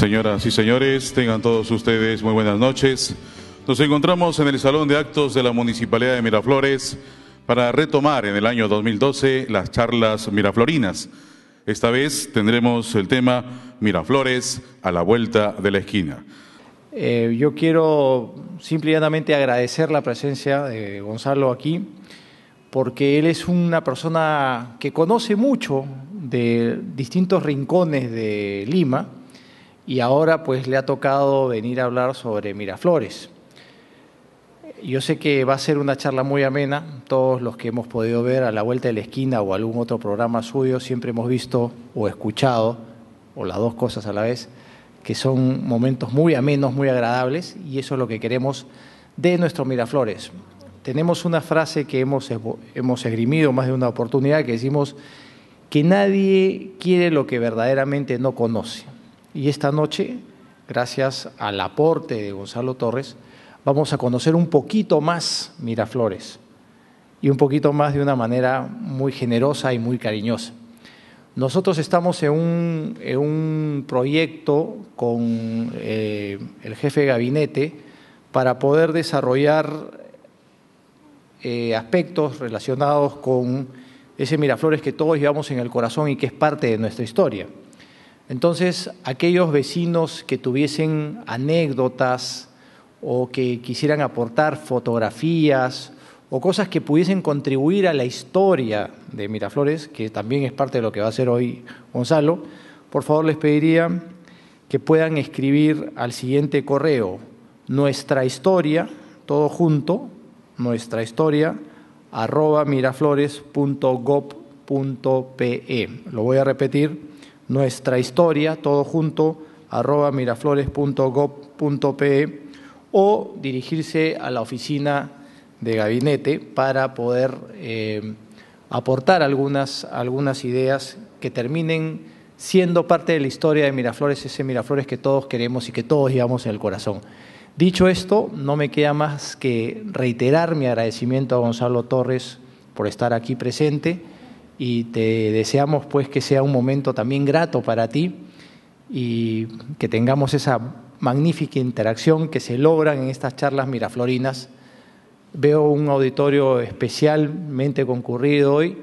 Señoras y señores, tengan todos ustedes muy buenas noches. Nos encontramos en el Salón de Actos de la Municipalidad de Miraflores para retomar en el año 2012 las charlas miraflorinas. Esta vez tendremos el tema Miraflores a la vuelta de la esquina. Eh, yo quiero simplemente agradecer la presencia de Gonzalo aquí, porque él es una persona que conoce mucho de distintos rincones de Lima y ahora pues le ha tocado venir a hablar sobre Miraflores. Yo sé que va a ser una charla muy amena, todos los que hemos podido ver a la vuelta de la esquina o algún otro programa suyo siempre hemos visto o escuchado, o las dos cosas a la vez, que son momentos muy amenos, muy agradables, y eso es lo que queremos de nuestro Miraflores. Tenemos una frase que hemos, hemos esgrimido más de una oportunidad, que decimos que nadie quiere lo que verdaderamente no conoce. Y esta noche, gracias al aporte de Gonzalo Torres, vamos a conocer un poquito más Miraflores y un poquito más de una manera muy generosa y muy cariñosa. Nosotros estamos en un, proyecto con eh, el jefe de gabinete para poder desarrollar eh, aspectos relacionados con ese Miraflores que todos llevamos en el corazón y que es parte de nuestra historia. Entonces, aquellos vecinos que tuviesen anécdotas o que quisieran aportar fotografías o cosas que pudiesen contribuir a la historia de Miraflores, que también es parte de lo que va a hacer hoy Gonzalo, por favor les pediría que puedan escribir al siguiente correo nuestra historia, todo junto, nuestra historia, arroba miraflores.gov.pe. Lo voy a repetir nuestra historia, todo junto, arroba miraflores.gov.pe o dirigirse a la oficina de gabinete para poder eh, aportar algunas, algunas ideas que terminen siendo parte de la historia de Miraflores, ese Miraflores que todos queremos y que todos llevamos en el corazón. Dicho esto, no me queda más que reiterar mi agradecimiento a Gonzalo Torres por estar aquí presente y te deseamos pues que sea un momento también grato para ti y que tengamos esa magnífica interacción que se logran en estas charlas miraflorinas. Veo un auditorio especialmente concurrido hoy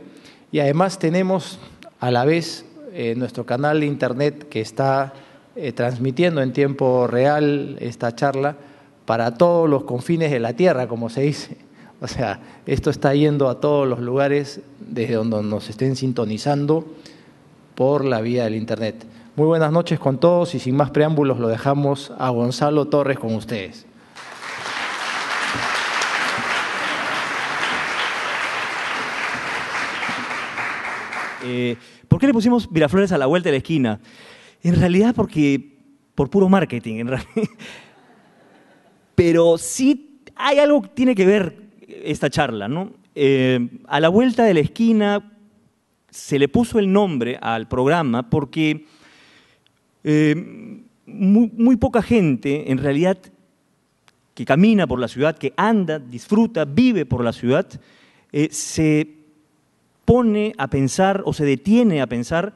y además tenemos a la vez eh, nuestro canal de internet que está eh, transmitiendo en tiempo real esta charla para todos los confines de la Tierra, como se dice. O sea, esto está yendo a todos los lugares desde donde nos estén sintonizando por la vía del Internet. Muy buenas noches con todos y sin más preámbulos lo dejamos a Gonzalo Torres con ustedes. Eh, ¿Por qué le pusimos Miraflores a la vuelta de la esquina? En realidad porque por puro marketing, en realidad. Pero sí hay algo que tiene que ver esta charla. ¿no? Eh, a la vuelta de la esquina se le puso el nombre al programa porque eh, muy, poca gente en realidad que camina por la ciudad, que anda, disfruta, vive por la ciudad, eh, se pone a pensar o se detiene a pensar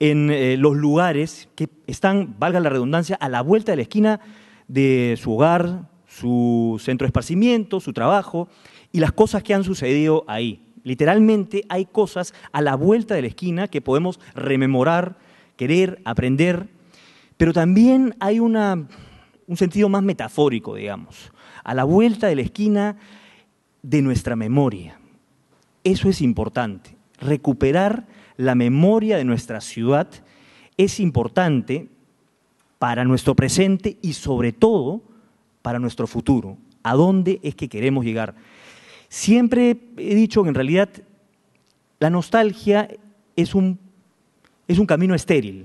en los lugares que están, valga la redundancia, a la vuelta de la esquina de su hogar, su centro de esparcimiento, su trabajo y las cosas que han sucedido ahí. Literalmente hay cosas a la vuelta de la esquina que podemos rememorar, querer, aprender, pero también hay una, un sentido más metafórico, digamos, a la vuelta de la esquina de nuestra memoria. Eso es importante, recuperar la memoria de nuestra ciudad es importante para nuestro presente y sobre todo para nuestro futuro. ¿A dónde es que queremos llegar? Siempre he dicho que en realidad la nostalgia es un, es un camino estéril.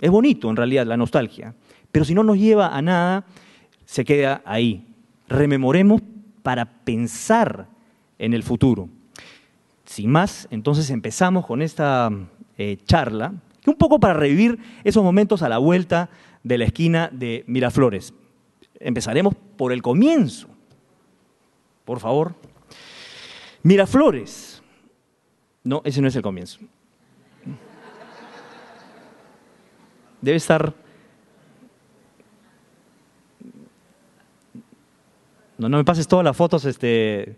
Es bonito en realidad la nostalgia, pero si no nos lleva a nada, se queda ahí. Rememoremos para pensar en el futuro. Sin más, entonces empezamos con esta eh, charla, un poco para revivir esos momentos a la vuelta de la esquina de Miraflores empezaremos por el comienzo. Por favor. Miraflores. No, ese no es el comienzo. Debe estar... No, no me pases todas las fotos, este...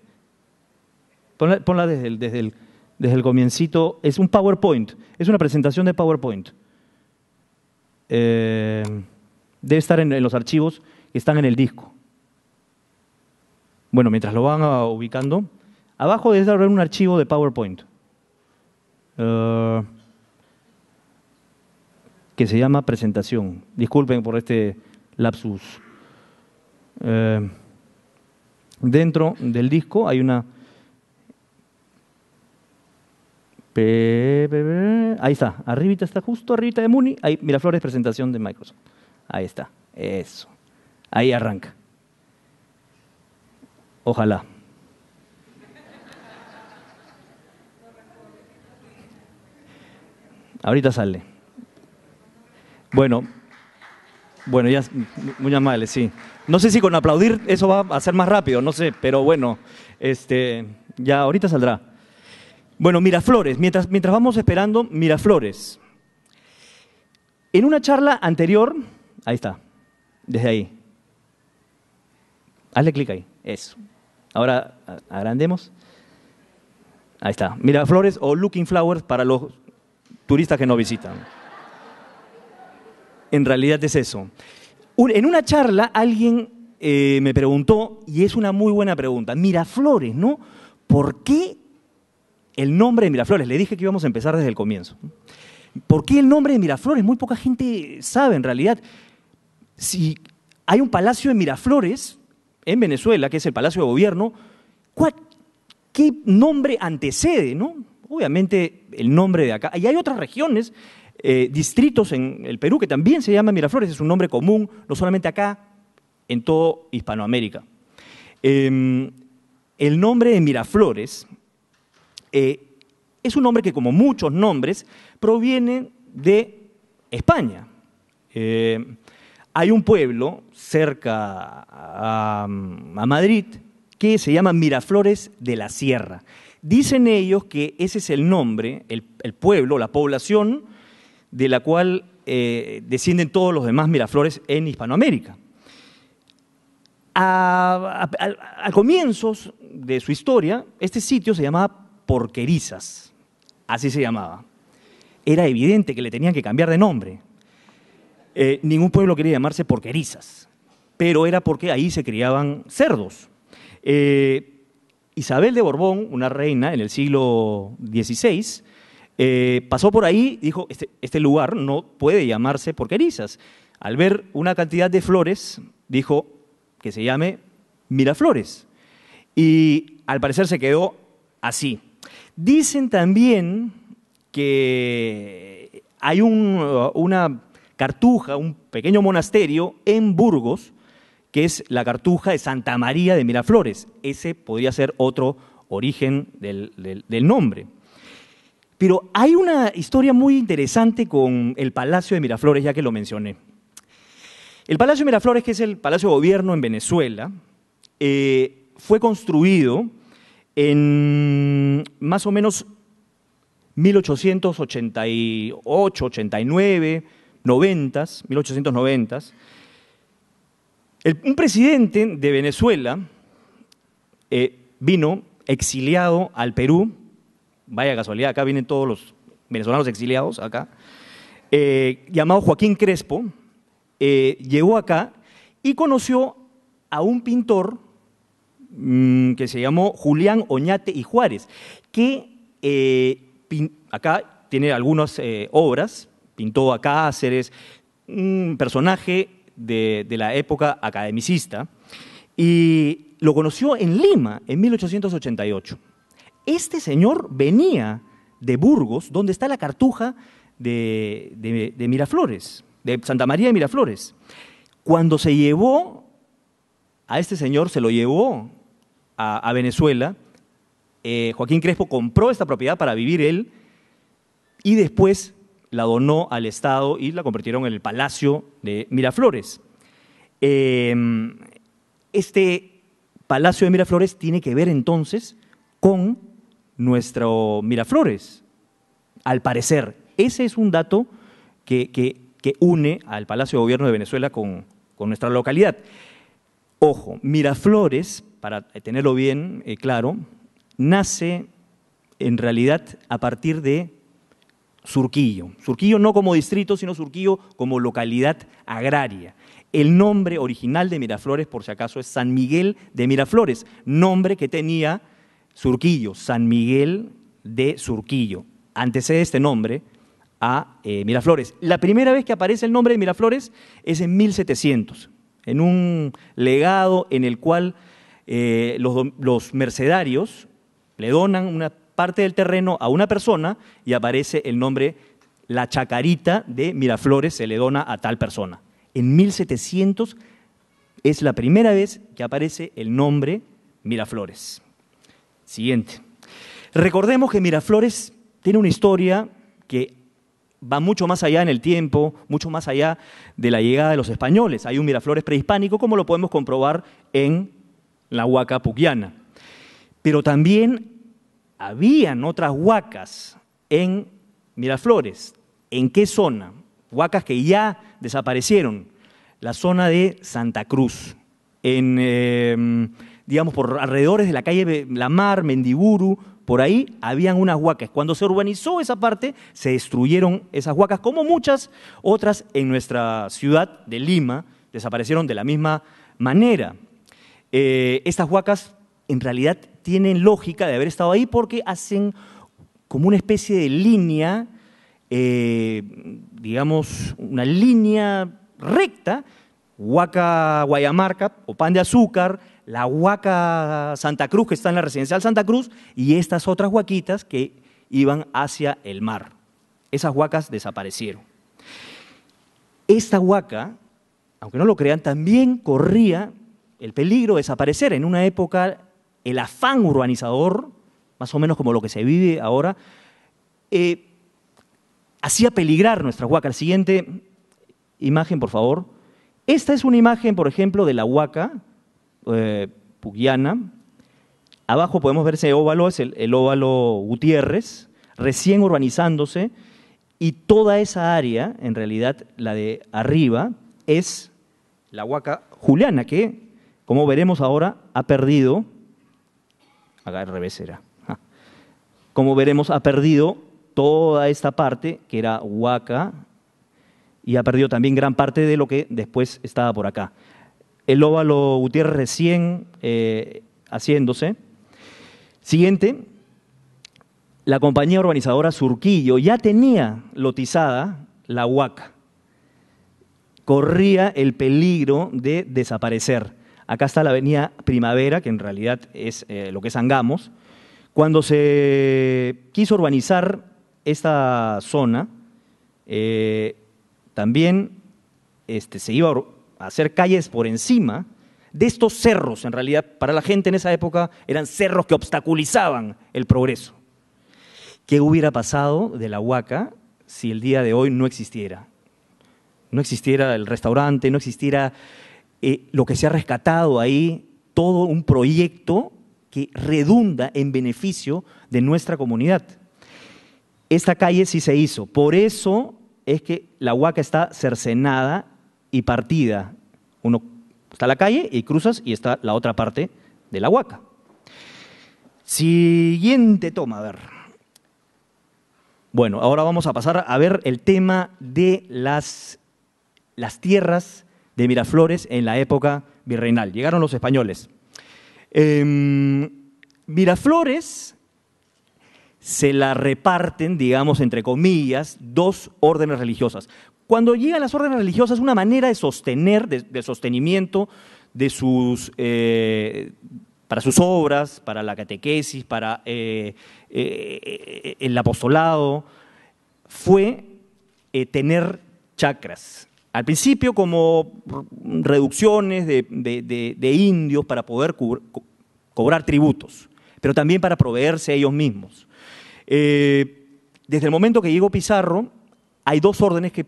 Ponla, desde, el, comiencito. Es un PowerPoint, es una presentación de PowerPoint. Eh, debe estar en los archivos están en el disco. Bueno, mientras lo van ah, ubicando, abajo debe haber un archivo de PowerPoint eh, que se llama presentación. Disculpen por este lapsus. Eh, dentro del disco hay una... Ahí está, arribita está, justo arribita de Muni. Ahí, Miraflores, presentación de Microsoft. Ahí está, eso. Ahí arranca. Ojalá. Ahorita sale. Bueno, bueno, ya, muy amable, sí. No sé si con aplaudir eso va a ser más rápido, no sé, pero bueno, este, ya ahorita saldrá. Bueno, Miraflores, mientras, mientras vamos esperando, Miraflores. En una charla anterior, ahí está, desde ahí. Hazle clic ahí. Eso. Ahora agrandemos. Ahí está. Miraflores o Looking Flowers para los turistas que no visitan. En realidad es eso. en una charla alguien eh, me preguntó, y es una muy buena pregunta, Miraflores, ¿no? ¿Por qué el nombre de Miraflores? Le dije que íbamos a empezar desde el comienzo. ¿Por qué el nombre de Miraflores? Muy poca gente sabe en realidad. Si hay un palacio de Miraflores, en Venezuela, que es el Palacio de Gobierno, ¿qué nombre antecede? ¿no? Obviamente el nombre de acá. Y hay otras regiones, eh, distritos en el Perú que también se llama Miraflores, es un nombre común, no solamente acá, en todo Hispanoamérica. Em, el nombre de Miraflores eh, es un nombre que, como muchos nombres, proviene de España. Eh, hay un pueblo cerca a, Madrid que se llama Miraflores de la Sierra. Dicen ellos que ese es el nombre, el, pueblo, la población de la cual eh, descienden todos los demás Miraflores en Hispanoamérica. A, comienzos de su historia, este sitio se llamaba Porquerizas, así se llamaba. Era evidente que le tenían que cambiar de nombre, eh, ningún pueblo quería llamarse porquerizas, pero era porque ahí se criaban cerdos. Eh, Isabel de Borbón, una reina en el siglo XVI, eh, pasó por ahí y dijo, este, este, lugar no puede llamarse porquerizas. Al ver una cantidad de flores, dijo que se llame Miraflores. Y al parecer se quedó así. Dicen también que hay una Cartuja, un pequeño monasterio en Burgos, que es la Cartuja de Santa María de Miraflores. Ese podría ser otro origen del, nombre. Pero hay una historia muy interesante con el Palacio de Miraflores, ya que lo mencioné. El Palacio de Miraflores, que es el Palacio de Gobierno en Venezuela, eh, fue construido en más o menos 1888, 89, 1890s, un presidente de Venezuela eh, vino exiliado al Perú, vaya casualidad, acá vienen todos los venezolanos exiliados, acá, eh, llamado Joaquín Crespo, eh, llegó acá y conoció a un pintor mm, que se llamó Julián Oñate y Juárez, que acá tiene algunas obras, pintó a Cáceres, un personaje de, la época academicista, y lo conoció en Lima en 1888. Este señor venía de Burgos, donde está la cartuja de, Miraflores, de Santa María de Miraflores. Cuando se llevó a este señor, se lo llevó a, Venezuela, eh, Joaquín Crespo compró esta propiedad para vivir él y después la donó al Estado y la convirtieron en el Palacio de Miraflores. Em, este Palacio de Miraflores tiene que ver entonces con nuestro Miraflores, al parecer. Ese es un dato que, que, une al Palacio de Gobierno de Venezuela con, nuestra localidad. Ojo, Miraflores, para tenerlo bien eh, claro, nace en realidad a partir de Surquillo. Surquillo no como distrito, sino Surquillo como localidad agraria. El nombre original de Miraflores, por si acaso, es San Miguel de Miraflores, nombre que tenía Surquillo, San Miguel de Surquillo. Antecede este nombre a eh, Miraflores. La primera vez que aparece el nombre de Miraflores es en 1700, en un legado en el cual eh, los, los mercedarios le donan una parte del terreno a una persona y aparece el nombre La Chacarita de Miraflores se le dona a tal persona. En 1700 es la primera vez que aparece el nombre Miraflores. Siguiente. Recordemos que Miraflores tiene una historia que va mucho más allá en el tiempo, mucho más allá de la llegada de los españoles. Hay un Miraflores prehispánico, como lo podemos comprobar en la Huaca Pero también habían otras huacas en Miraflores. ¿En qué zona? Huacas que ya desaparecieron. La zona de Santa Cruz, en, em, digamos, por alrededores de la calle La Mar, Mendiburu, por ahí habían unas huacas. Cuando se urbanizó esa parte, se destruyeron esas huacas, como muchas otras en nuestra ciudad de Lima, desaparecieron de la misma manera. Eh, estas huacas en realidad tienen lógica de haber estado ahí porque hacen como una especie de línea, eh, digamos, una línea recta, Huaca Guayamarca o Pan de Azúcar, la Huaca Santa Cruz, que está en la residencial Santa Cruz, y estas otras huaquitas que iban hacia el mar. Esas huacas desaparecieron. Esta huaca, aunque no lo crean, también corría el peligro de desaparecer. En una época el afán urbanizador, más o menos como lo que se vive ahora, eh, hacía peligrar nuestra huaca. La siguiente imagen, por favor. Esta es una imagen, por ejemplo, de la huaca eh, pugiana. Abajo podemos ver ese óvalo, es el, el óvalo Gutiérrez, recién urbanizándose, y toda esa área, en realidad la de arriba, es la huaca juliana, que, como veremos ahora, ha perdido Acá al revés era. Como veremos, ha perdido toda esta parte que era Huaca y ha perdido también gran parte de lo que después estaba por acá. El óvalo Gutiérrez recién eh, haciéndose. Siguiente, la compañía urbanizadora Surquillo ya tenía lotizada la Huaca. Corría el peligro de desaparecer. Acá está la avenida Primavera, que en realidad es eh, lo que es Angamos. Cuando se quiso urbanizar esta zona, eh, también este, se iba a hacer calles por encima de estos cerros. En realidad, para la gente en esa época eran cerros que obstaculizaban el progreso. ¿Qué hubiera pasado de la Huaca si el día de hoy no existiera? No existiera el restaurante, no existiera eh, lo que se ha rescatado ahí, todo un proyecto que redunda en beneficio de nuestra comunidad. Esta calle sí se hizo, por eso es que la Huaca está cercenada y partida. Uno está la calle y cruzas y está la otra parte de la Huaca. Siguiente toma, a ver. Bueno, ahora vamos a pasar a ver el tema de las, las tierras de Miraflores en la época virreinal. Llegaron los españoles. Em, Miraflores se la reparten, digamos, entre comillas, dos órdenes religiosas. Cuando llegan las órdenes religiosas, una manera de sostener, de, sostenimiento de sus, eh, para sus obras, para la catequesis, para eh, eh, el apostolado, fue tener chacras. Al principio como reducciones de, indios para poder cobrar tributos, pero también para proveerse ellos mismos. Eh, desde el momento que llegó Pizarro, hay dos órdenes que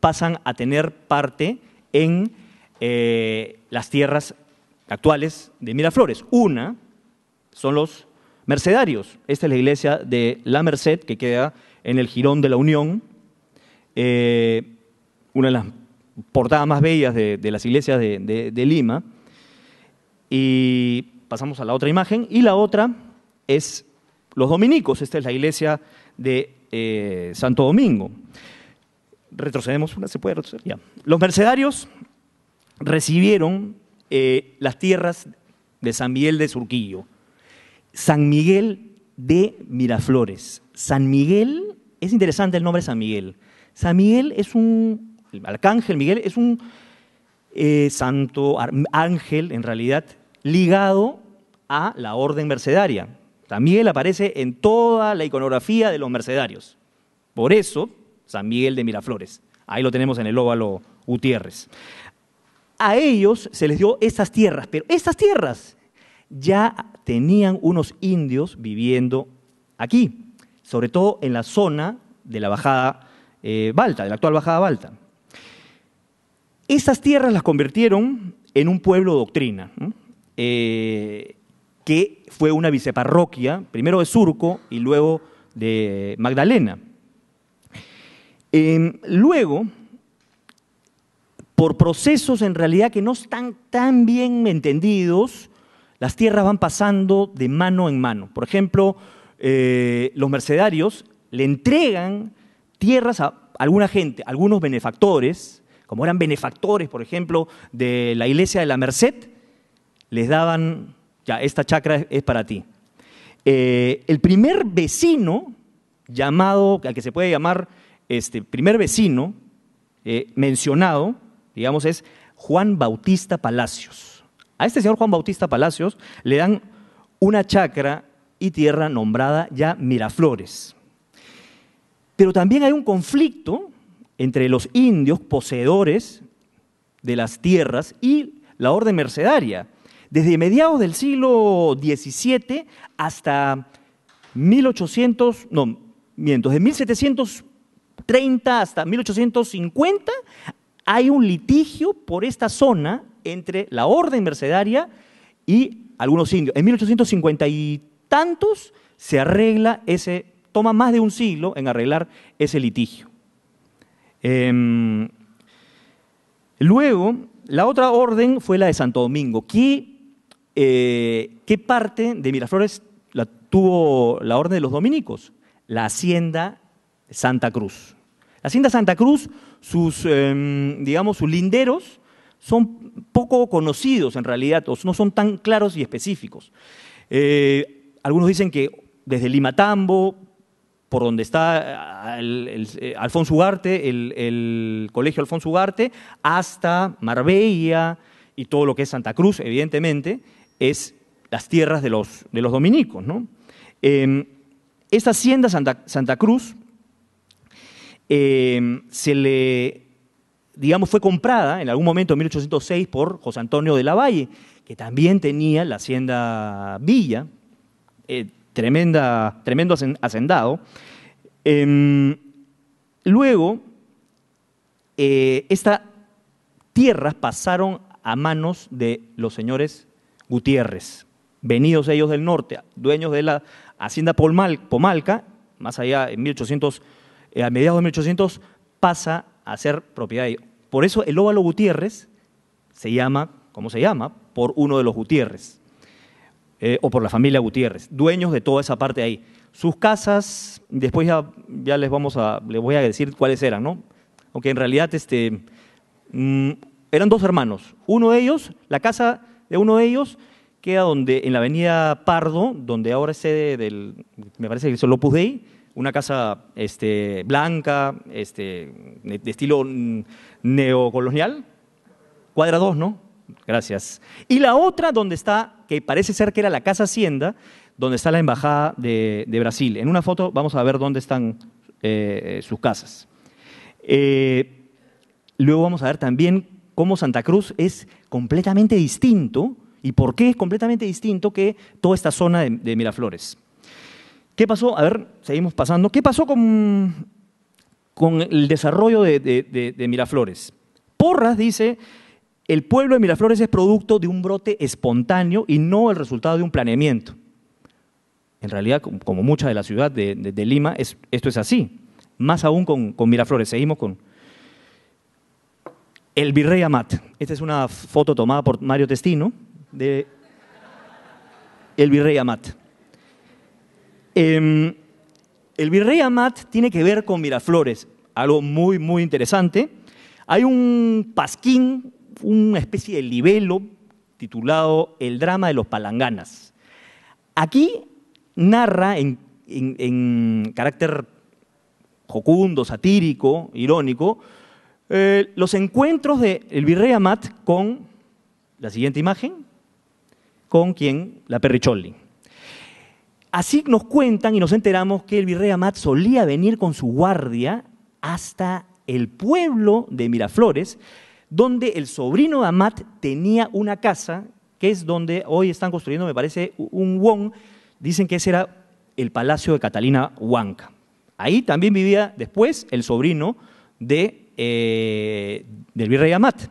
pasan a tener parte en eh, las tierras actuales de Miraflores. Una son los mercedarios. Esta es la iglesia de La Merced, que queda en el Girón de la Unión. Eh, una de las portadas más bellas de, las iglesias de, Lima. Y pasamos a la otra imagen. Y la otra es los dominicos. Esta es la iglesia de eh, Santo Domingo. Retrocedemos una, se puede retroceder Los mercedarios recibieron eh, las tierras de San Miguel de Surquillo, San Miguel de Miraflores. San Miguel, es interesante el nombre San Miguel. San Miguel es un el arcángel Miguel es un eh, santo ángel, en realidad, ligado a la orden mercedaria. También aparece en toda la iconografía de los mercedarios. Por eso, San Miguel de Miraflores. Ahí lo tenemos en el óvalo Gutiérrez. A ellos se les dio esas tierras, pero esas tierras ya tenían unos indios viviendo aquí, sobre todo en la zona de la Bajada eh, Balta, de la actual Bajada Balta. Esas tierras las convirtieron en un pueblo doctrina, eh, que fue una viceparroquia, primero de Surco y luego de Magdalena. Em, luego, por procesos en realidad que no están tan bien entendidos, las tierras van pasando de mano en mano. Por ejemplo, eh, los mercenarios le entregan tierras a alguna gente, a algunos benefactores, como eran benefactores, por ejemplo, de la iglesia de la Merced, les daban, ya, esta chacra es, para ti. Eh, el primer vecino, llamado, al que se puede llamar este primer vecino, eh, mencionado, digamos, es Juan Bautista Palacios. A este señor Juan Bautista Palacios le dan una chacra y tierra nombrada ya Miraflores. Pero también hay un conflicto entre los indios poseedores de las tierras y la orden mercedaria. Desde mediados del siglo XVII hasta 1800, no, miento, de 1730 hasta 1850 hay un litigio por esta zona entre la orden mercedaria y algunos indios. En 1850 y tantos se arregla ese, toma más de un siglo en arreglar ese litigio. Em, luego, la otra orden fue la de Santo Domingo. ¿Qué, eh, parte de Miraflores tuvo la orden de los dominicos? La Hacienda Santa Cruz. La Hacienda Santa Cruz, sus, em, digamos, sus linderos son poco conocidos en realidad, no son tan claros y específicos. Eh, algunos dicen que desde Lima por donde está eh, el, eh, Alfonso Ugarte, el, Colegio Alfonso Ugarte, hasta Marbella y todo lo que es Santa Cruz, evidentemente, es las tierras de los, de los dominicos. Em, esta hacienda Santa, Cruz em, se le, digamos, fue comprada en algún momento en 1806 por José Antonio de la Valle, que también tenía la hacienda Villa. Eh, tremenda, tremendo hacendado. Em, luego, eh, estas tierras pasaron a manos de los señores Gutiérrez, venidos ellos del norte, dueños de la hacienda Pomalca, más allá en 1800, eh, a mediados de 1800 pasa a ser propiedad de ellos. Por eso el óvalo Gutiérrez se llama, ¿cómo se llama? Por uno de los Gutiérrez. Eh, o por la familia Gutiérrez, dueños de toda esa parte ahí. Sus casas, después ya, ya, les, vamos a, le voy a decir cuáles eran, ¿no? Aunque en realidad este, mm, eran dos hermanos. Uno de ellos, la casa de uno de ellos queda donde, en la avenida Pardo, donde ahora es sede del, me parece que es el Opus Dei, una casa este, blanca, este, de estilo mm, neocolonial, cuadra 2, ¿no? Gracias. Y la otra donde está, que parece ser que era la Casa Hacienda, donde está la Embajada de, Brasil. En una foto vamos a ver dónde están eh, sus casas. Eh, luego vamos a ver también cómo Santa Cruz es completamente distinto y por qué es completamente distinto que toda esta zona de, Miraflores. ¿Qué pasó? A ver, seguimos pasando. ¿Qué pasó con, con el desarrollo de Miraflores? Porras dice el pueblo de Miraflores es producto de un brote espontáneo y no el resultado de un planeamiento. En realidad, como mucha de la ciudad de, Lima, esto es así. Más aún con, Miraflores. Seguimos con el virrey Amat. Esta es una foto tomada por Mario Testino de el virrey Amat. Em, el virrey Amat tiene que ver con Miraflores, algo muy, muy interesante. Hay un pasquín una especie de libelo titulado El drama de los palanganas. Aquí narra en, carácter jocundo, satírico, irónico, eh, los encuentros del de virrey Amat con la siguiente imagen, con quien, la Perricholi. Así nos cuentan y nos enteramos que el virrey Amat solía venir con su guardia hasta el pueblo de Miraflores donde el sobrino de Amat tenía una casa, que es donde hoy están construyendo, me parece, un Wong. Dicen que ese era el palacio de Catalina Huanca. Ahí también vivía después el sobrino de, eh, del virrey Amat.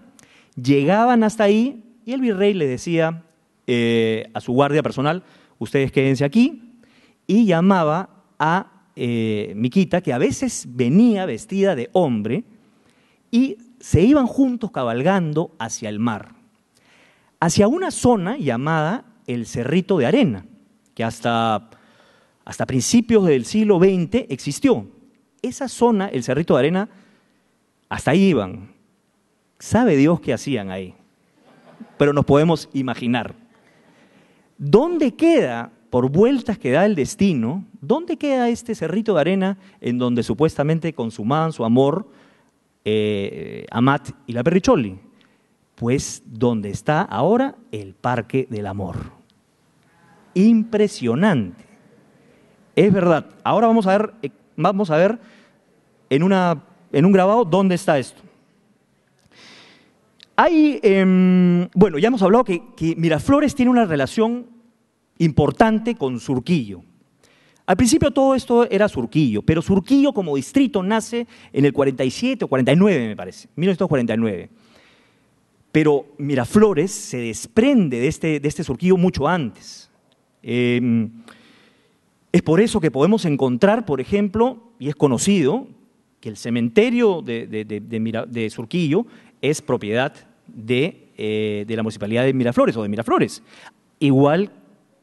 Llegaban hasta ahí y el virrey le decía eh, a su guardia personal, ustedes quédense aquí, y llamaba a eh, Miquita, que a veces venía vestida de hombre, y se iban juntos cabalgando hacia el mar, hacia una zona llamada el Cerrito de Arena, que hasta, principios del siglo XX existió. Esa zona, el Cerrito de Arena, hasta ahí iban. Sabe Dios qué hacían ahí, pero nos podemos imaginar. ¿Dónde queda, por vueltas que da el destino, dónde queda este cerrito de arena en donde supuestamente consumaban su amor eh, Amat y la perricholi? Pues ¿dónde está ahora el Parque del Amor. Impresionante. Es verdad. Ahora vamos a ver, eh, vamos a ver en, una, en un grabado dónde está esto. Hay, em, bueno, ya hemos hablado que Miraflores tiene una relación importante con Surquillo. Al principio todo esto era Surquillo, pero Surquillo como distrito nace en el 47 o 49, me parece, 1949. Pero Miraflores se desprende de este, este Surquillo mucho antes. Em, es por eso que podemos encontrar, por ejemplo, y es conocido, que el cementerio de, Surquillo es propiedad eh, de la municipalidad de Miraflores o de Miraflores, igual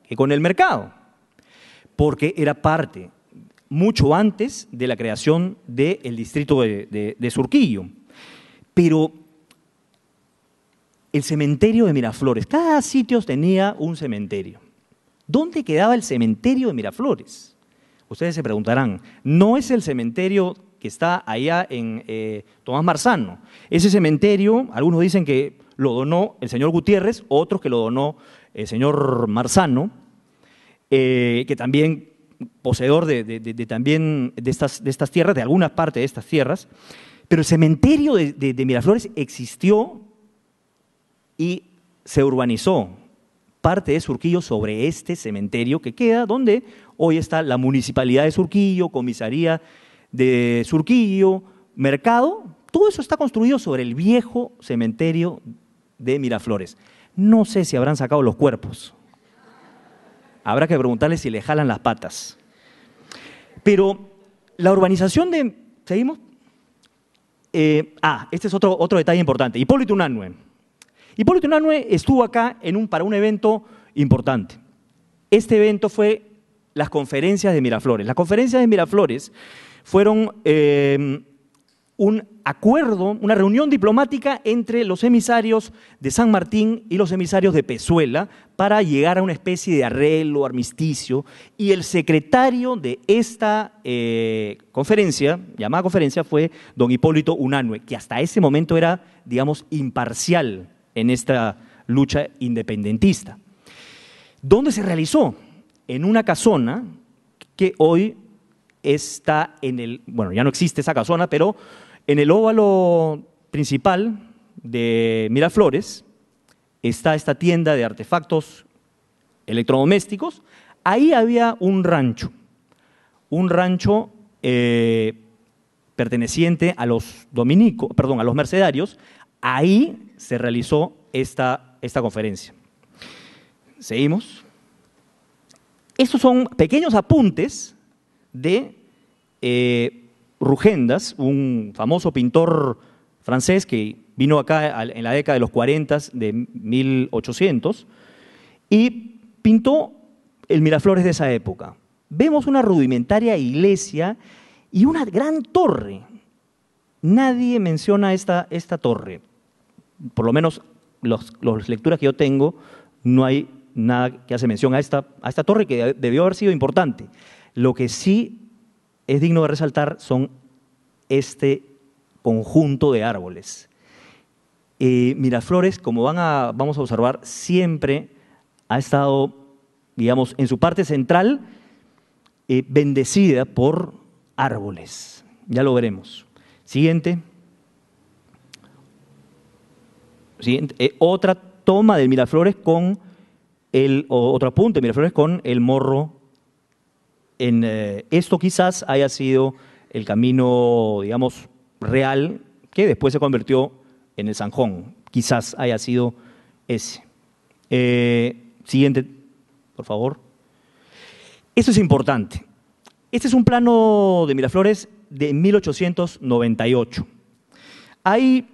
que con el mercado porque era parte mucho antes de la creación del distrito de, Surquillo. Pero el cementerio de Miraflores, cada sitio tenía un cementerio. ¿Dónde quedaba el cementerio de Miraflores? Ustedes se preguntarán, no es el cementerio que está allá en eh, Tomás Marzano. Ese cementerio, algunos dicen que lo donó el señor Gutiérrez, otros que lo donó el señor Marzano, eh, que también poseedor de, estas, de estas, tierras, de alguna parte de estas tierras, pero el cementerio de Miraflores existió y se urbanizó parte de Surquillo sobre este cementerio que queda donde hoy está la municipalidad de Surquillo, comisaría de Surquillo, mercado, todo eso está construido sobre el viejo cementerio de Miraflores. No sé si habrán sacado los cuerpos, Habrá que preguntarle si le jalan las patas. Pero la urbanización de... ¿Seguimos? Eh, ah, este es otro, otro detalle importante. Hipólito Unanue. Hipólito Unanue estuvo acá en un, para un evento importante. Este evento fue las conferencias de Miraflores. Las conferencias de Miraflores fueron eh, un acuerdo, una reunión diplomática entre los emisarios de San Martín y los emisarios de Pezuela para llegar a una especie de arreglo, armisticio, y el secretario de esta eh, conferencia, llamada conferencia, fue don Hipólito Unanue, que hasta ese momento era, digamos, imparcial en esta lucha independentista. ¿Dónde se realizó? En una casona que hoy está en el, bueno, ya no existe esa casona, pero en el óvalo principal de Miraflores está esta tienda de artefactos electrodomésticos. Ahí había un rancho, un rancho eh, perteneciente a los dominicos, perdón, a los mercedarios. Ahí se realizó esta, esta conferencia. Seguimos. Estos son pequeños apuntes de eh, Rugendas, un famoso pintor francés que vino acá en la década de los 40 de 1800 y pintó el Miraflores de esa época. Vemos una rudimentaria iglesia y una gran torre. Nadie menciona esta, torre. Por lo menos las lecturas que yo tengo, no hay nada que hace mención a esta torre que debió haber sido importante. Lo que sí es digno de resaltar son este conjunto de árboles. Eh, Miraflores, como van a, vamos a observar, siempre ha estado, digamos, en su parte central, eh, bendecida por árboles. Ya lo veremos. Siguiente. Siguiente. Eh, otra toma de Miraflores con el, otro apunte de Miraflores con el morro en, eh, esto quizás haya sido el camino, digamos, real que después se convirtió en el Sanjón. Quizás haya sido ese. Eh, siguiente, por favor. Esto es importante. Este es un plano de Miraflores de 1898. Hay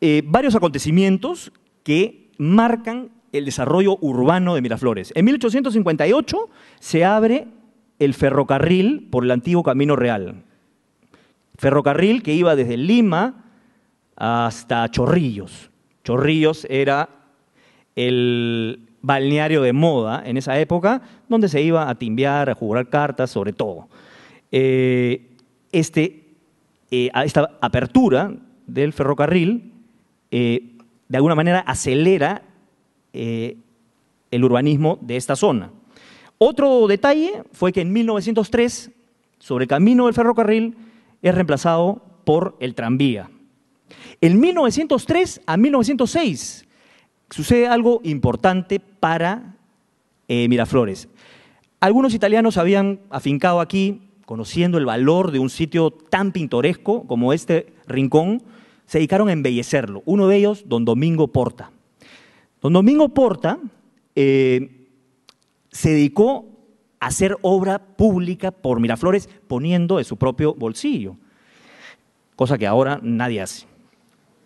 eh, varios acontecimientos que marcan el desarrollo urbano de Miraflores. En 1858 se abre el ferrocarril por el antiguo Camino Real. Ferrocarril que iba desde Lima hasta Chorrillos. Chorrillos era el balneario de moda en esa época, donde se iba a timbiar, a jugar cartas, sobre todo. Eh, este, eh, esta apertura del ferrocarril, eh, de alguna manera, acelera el urbanismo de esta zona. Otro detalle fue que en 1903, sobre camino del ferrocarril, es reemplazado por el tranvía. En 1903 a 1906 sucede algo importante para eh, Miraflores. Algunos italianos habían afincado aquí, conociendo el valor de un sitio tan pintoresco como este rincón, se dedicaron a embellecerlo. Uno de ellos, don Domingo Porta. Don Domingo Porta eh, se dedicó a hacer obra pública por Miraflores poniendo de su propio bolsillo, cosa que ahora nadie hace.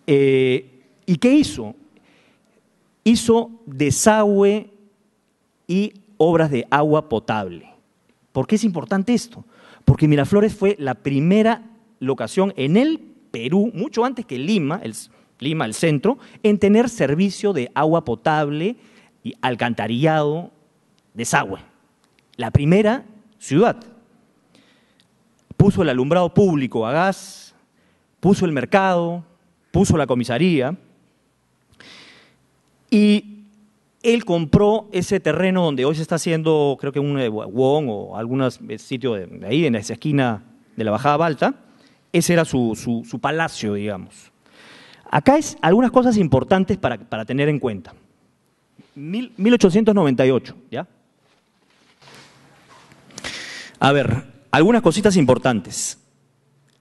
Eh, ¿Y qué hizo? Hizo desagüe y obras de agua potable. ¿Por qué es importante esto? Porque Miraflores fue la primera locación en el Perú, mucho antes que Lima, Lima, el centro, en tener servicio de agua potable y alcantarillado desagüe. La primera ciudad. Puso el alumbrado público a gas, puso el mercado, puso la comisaría y él compró ese terreno donde hoy se está haciendo, creo que un Wong eh, o algún eh, sitio de ahí, en esa esquina de la Bajada Balta. Ese era su, palacio, digamos. Acá es algunas cosas importantes para, para tener en cuenta. Mil, 1898, ¿ya? A ver, algunas cositas importantes.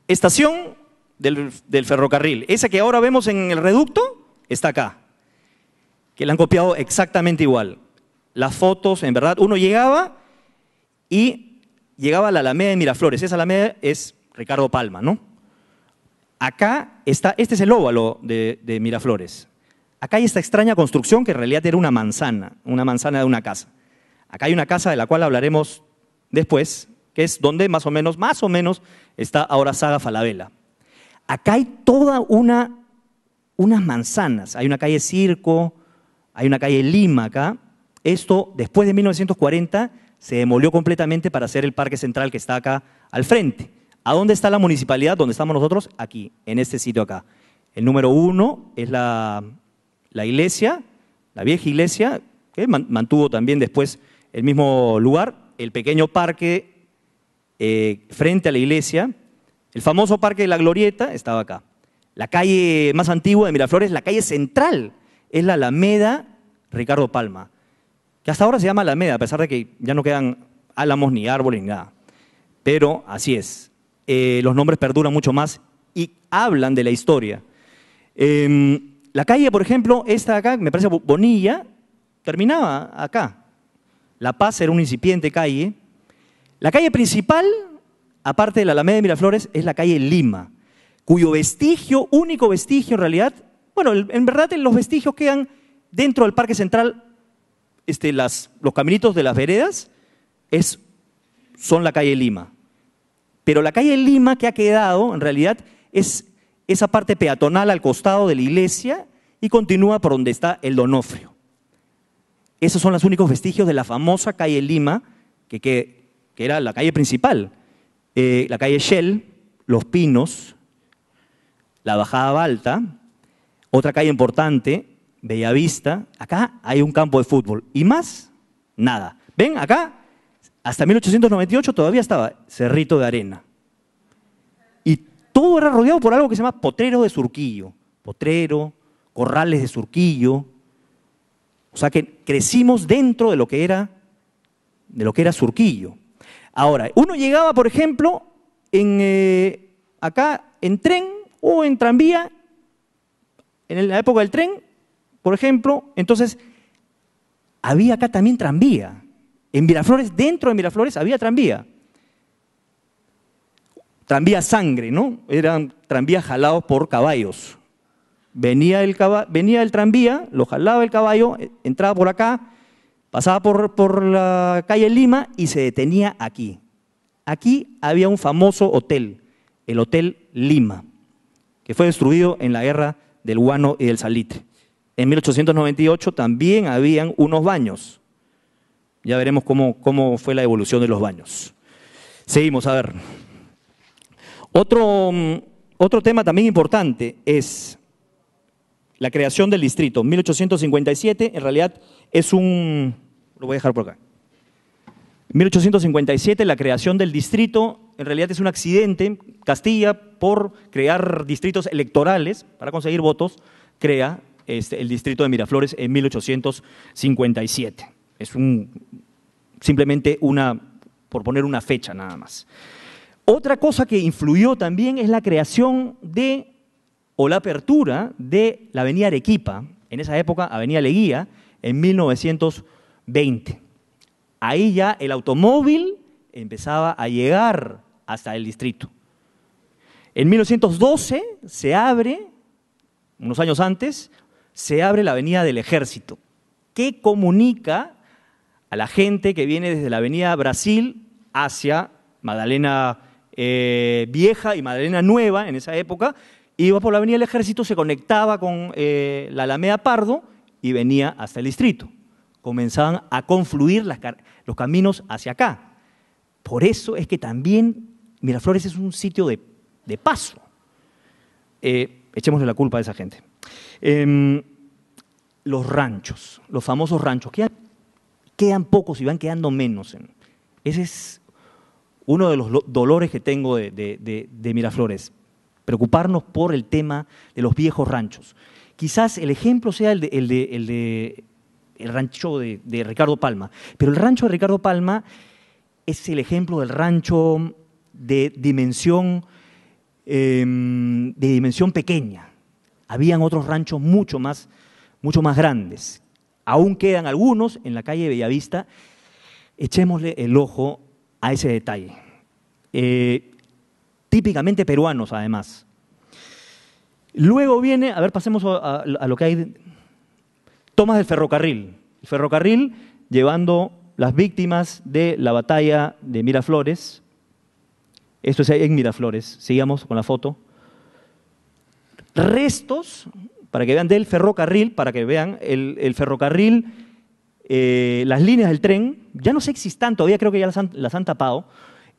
Estación del, ferrocarril, esa que ahora vemos en el reducto, está acá, que la han copiado exactamente igual. Las fotos, en verdad, uno llegaba y llegaba a la Alameda de Miraflores. Esa Alameda es Ricardo Palma, ¿no? Acá está, este es el óvalo de, de Miraflores. Acá hay esta extraña construcción que en realidad era una manzana, una manzana de una casa. Acá hay una casa de la cual hablaremos después, que es donde más o menos, más o menos está ahora Saga Falabella. Acá hay toda una, unas manzanas, hay una calle Circo, hay una calle Lima acá. Esto, después de 1940, se demolió completamente para hacer el parque central que está acá al frente. ¿A dónde está la municipalidad? ¿Dónde estamos nosotros? Aquí, en este sitio acá. El número uno es la iglesia, la vieja iglesia, que mantuvo también después el mismo lugar, el pequeño parque eh, frente a la iglesia, el famoso parque de la Glorieta estaba acá. La calle más antigua de Miraflores, la calle central, es la Alameda Ricardo Palma, que hasta ahora se llama Alameda, a pesar de que ya no quedan álamos ni árboles ni nada. Pero así es, eh, los nombres perduran mucho más y hablan de la historia. Em, la calle, por ejemplo, esta de acá, me parece Bonilla, terminaba acá, la Paz era una incipiente calle. La calle principal, aparte de la Alameda de Miraflores, es la calle Lima, cuyo vestigio, único vestigio en realidad, bueno, en verdad los vestigios quedan dentro del Parque Central, este, las, los caminitos de las veredas es, son la calle Lima. Pero la calle Lima que ha quedado, en realidad, es esa parte peatonal al costado de la iglesia y continúa por donde está el Donofrio. Esos son los únicos vestigios de la famosa calle Lima, que, era la calle principal. Eh, la calle Shell, Los Pinos, la Bajada Balta, otra calle importante, Bellavista. Acá hay un campo de fútbol. Y más, nada. Ven, acá, hasta 1898 todavía estaba Cerrito de Arena. Y todo era rodeado por algo que se llama Potrero de Surquillo. Potrero, Corrales de Surquillo, o sea que crecimos dentro de lo que era, de lo que era Surquillo. Ahora, uno llegaba, por ejemplo, en, eh, acá en tren o en tranvía, en la época del tren, por ejemplo, entonces había acá también tranvía. En Miraflores, dentro de Miraflores había tranvía. Tranvía sangre, ¿no? Eran tranvías jalados por caballos. Venía el, tranvía, lo jalaba el caballo, eh, entraba por acá, pasaba por, la calle Lima y se detenía aquí. Aquí había un famoso hotel, el Hotel Lima, que fue destruido en la guerra del Guano y del Salitre. En 1898 también habían unos baños. Ya veremos cómo, fue la evolución de los baños. Seguimos, a ver. otro mm, tema también importante es la creación del distrito, 1857, en realidad es un... Lo voy a dejar por acá. 1857, la creación del distrito, en realidad es un accidente. Castilla, por crear distritos electorales para conseguir votos, crea este, el distrito de Miraflores en 1857. Es un, simplemente una, por poner una fecha nada más. Otra cosa que influyó también es la creación de o la apertura de la avenida Arequipa, en esa época avenida Leguía, en 1920. Ahí ya el automóvil empezaba a llegar hasta el distrito. En 1912 se abre, unos años antes, se abre la avenida del ejército, que comunica a la gente que viene desde la avenida Brasil hacia Magdalena eh, Vieja y Madalena Nueva en esa época, Iba por la Avenida del Ejército, se conectaba con eh, la Alameda Pardo y venía hasta el distrito. Comenzaban a confluir los caminos hacia acá. Por eso es que también Miraflores es un sitio de, paso. Eh, echémosle la culpa a esa gente. Em, los ranchos, los famosos ranchos, quedan, quedan pocos y van quedando menos. ese es uno de los dolores que tengo de Miraflores preocuparnos por el tema de los viejos ranchos. Quizás el ejemplo sea el de, el, rancho de, Ricardo Palma, pero el rancho de Ricardo Palma es el ejemplo del rancho de dimensión, em, de dimensión pequeña. Habían otros ranchos mucho más, mucho más grandes. Aún quedan algunos en la calle de Bellavista. Echémosle el ojo a ese detalle. Eh, típicamente peruanos además. Luego viene, a ver, pasemos a, lo que hay, tomas del ferrocarril. El ferrocarril llevando las víctimas de la batalla de Miraflores. Esto es en Miraflores. Sigamos con la foto. Restos, para que vean, del ferrocarril, para que vean, el, ferrocarril, eh, las líneas del tren, ya no sé si están, todavía creo que ya las han, tapado,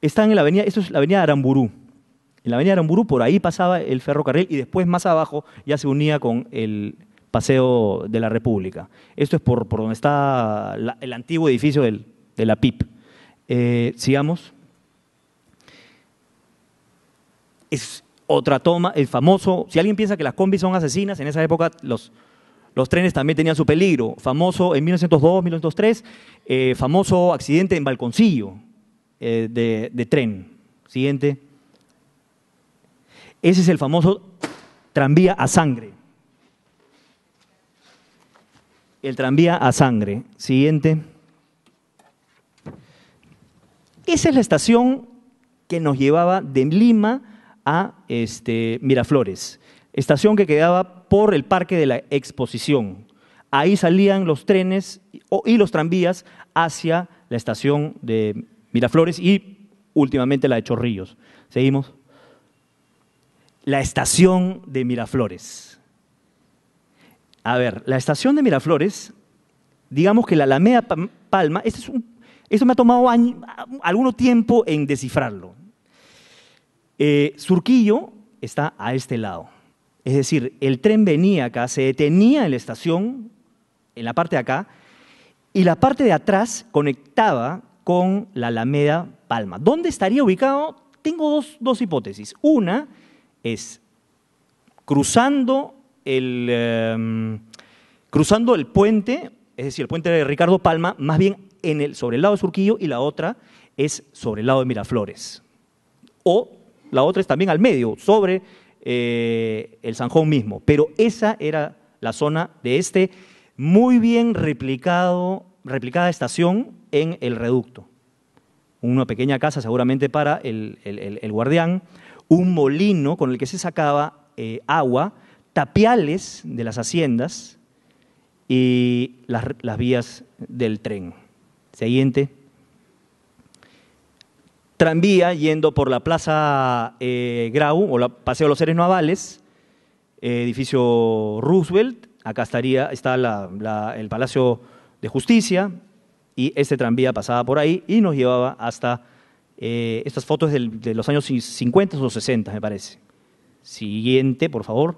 están en la avenida, esto es la avenida Aramburú. En la avenida Aramburú, por ahí pasaba el ferrocarril y después más abajo ya se unía con el Paseo de la República. Esto es por, por donde está el antiguo edificio de la PIP. Eh, sigamos. Es otra toma, el famoso, si alguien piensa que las combis son asesinas, en esa época los, los trenes también tenían su peligro. Famoso en 1902, 1903, eh, famoso accidente en Balconcillo eh, de tren. Siguiente. Ese es el famoso tranvía a sangre. El tranvía a sangre. Siguiente. Esa es la estación que nos llevaba de Lima a este, Miraflores. Estación que quedaba por el Parque de la Exposición. Ahí salían los trenes y los tranvías hacia la estación de Miraflores y últimamente la de Chorrillos. Seguimos la estación de Miraflores. A ver, la estación de Miraflores, digamos que la Alameda Palma, esto, es me ha tomado algún tiempo en descifrarlo. Eh, Surquillo está a este lado. Es decir, el tren venía acá, se detenía en la estación, en la parte de acá, y la parte de atrás conectaba con la Alameda Palma. ¿Dónde estaría ubicado? Tengo dos hipótesis. Una es cruzando el, em, cruzando el puente, es decir, el puente de Ricardo Palma, más bien en el, sobre el lado de Surquillo y la otra es sobre el lado de Miraflores. O la otra es también al medio, sobre eh, el Sanjón mismo. Pero esa era la zona de este muy bien replicado, replicada estación en el reducto. Una pequeña casa seguramente para el guardián, un molino con el que se sacaba eh, agua, tapiales de las haciendas y las, vías del tren. Siguiente. Tranvía yendo por la Plaza eh, Grau o Paseo de los Seres Navales, eh, edificio Roosevelt, acá estaría, está el Palacio de Justicia, y este tranvía pasaba por ahí y nos llevaba hasta eh, estas fotos de los años 50 o 60, me parece. Siguiente, por favor.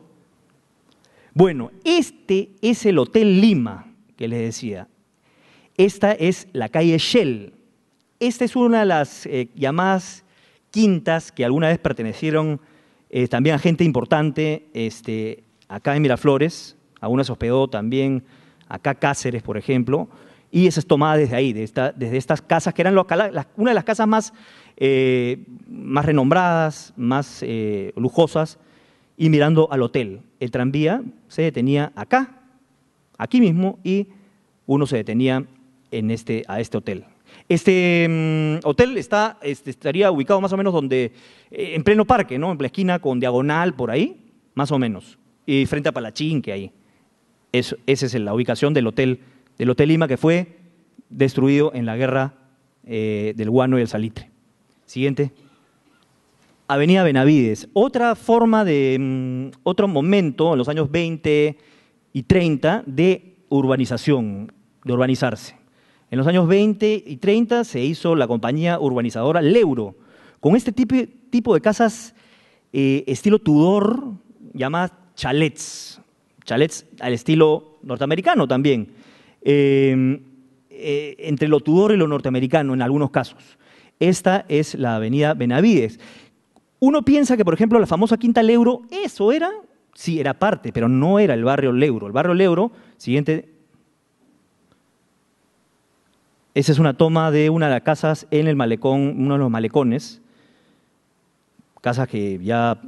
Bueno, este es el Hotel Lima que les decía. Esta es la calle Shell. Esta es una de las eh, llamadas quintas que alguna vez pertenecieron eh, también a gente importante este, acá en Miraflores. Algunas hospedó también acá Cáceres, por ejemplo y esa es tomada desde ahí, desde estas casas que eran una de las casas más, eh, más renombradas, más eh, lujosas, y mirando al hotel. El tranvía se detenía acá, aquí mismo, y uno se detenía en este, a este hotel. Este mm, hotel este, estaría ubicado más o menos donde, eh, en pleno parque, ¿no? en la esquina con diagonal por ahí, más o menos, y frente a Palachín, que ahí. esa es la ubicación del hotel del Hotel Lima que fue destruido en la guerra eh, del Guano y el Salitre. Siguiente. Avenida Benavides. Otra forma de, mm, otro momento en los años 20 y 30 de urbanización, de urbanizarse. En los años 20 y 30 se hizo la compañía urbanizadora Leuro, con este tipo, de casas eh, estilo Tudor, llamadas chalets, chalets al estilo norteamericano también. Em, eh, entre lo Tudor y lo norteamericano en algunos casos. Esta es la avenida Benavides. Uno piensa que, por ejemplo, la famosa Quinta Leuro, eso era, sí, era parte, pero no era el barrio Leuro. El barrio Leuro, siguiente. Esa es una toma de una de las casas en el malecón, uno de los malecones, casas que ya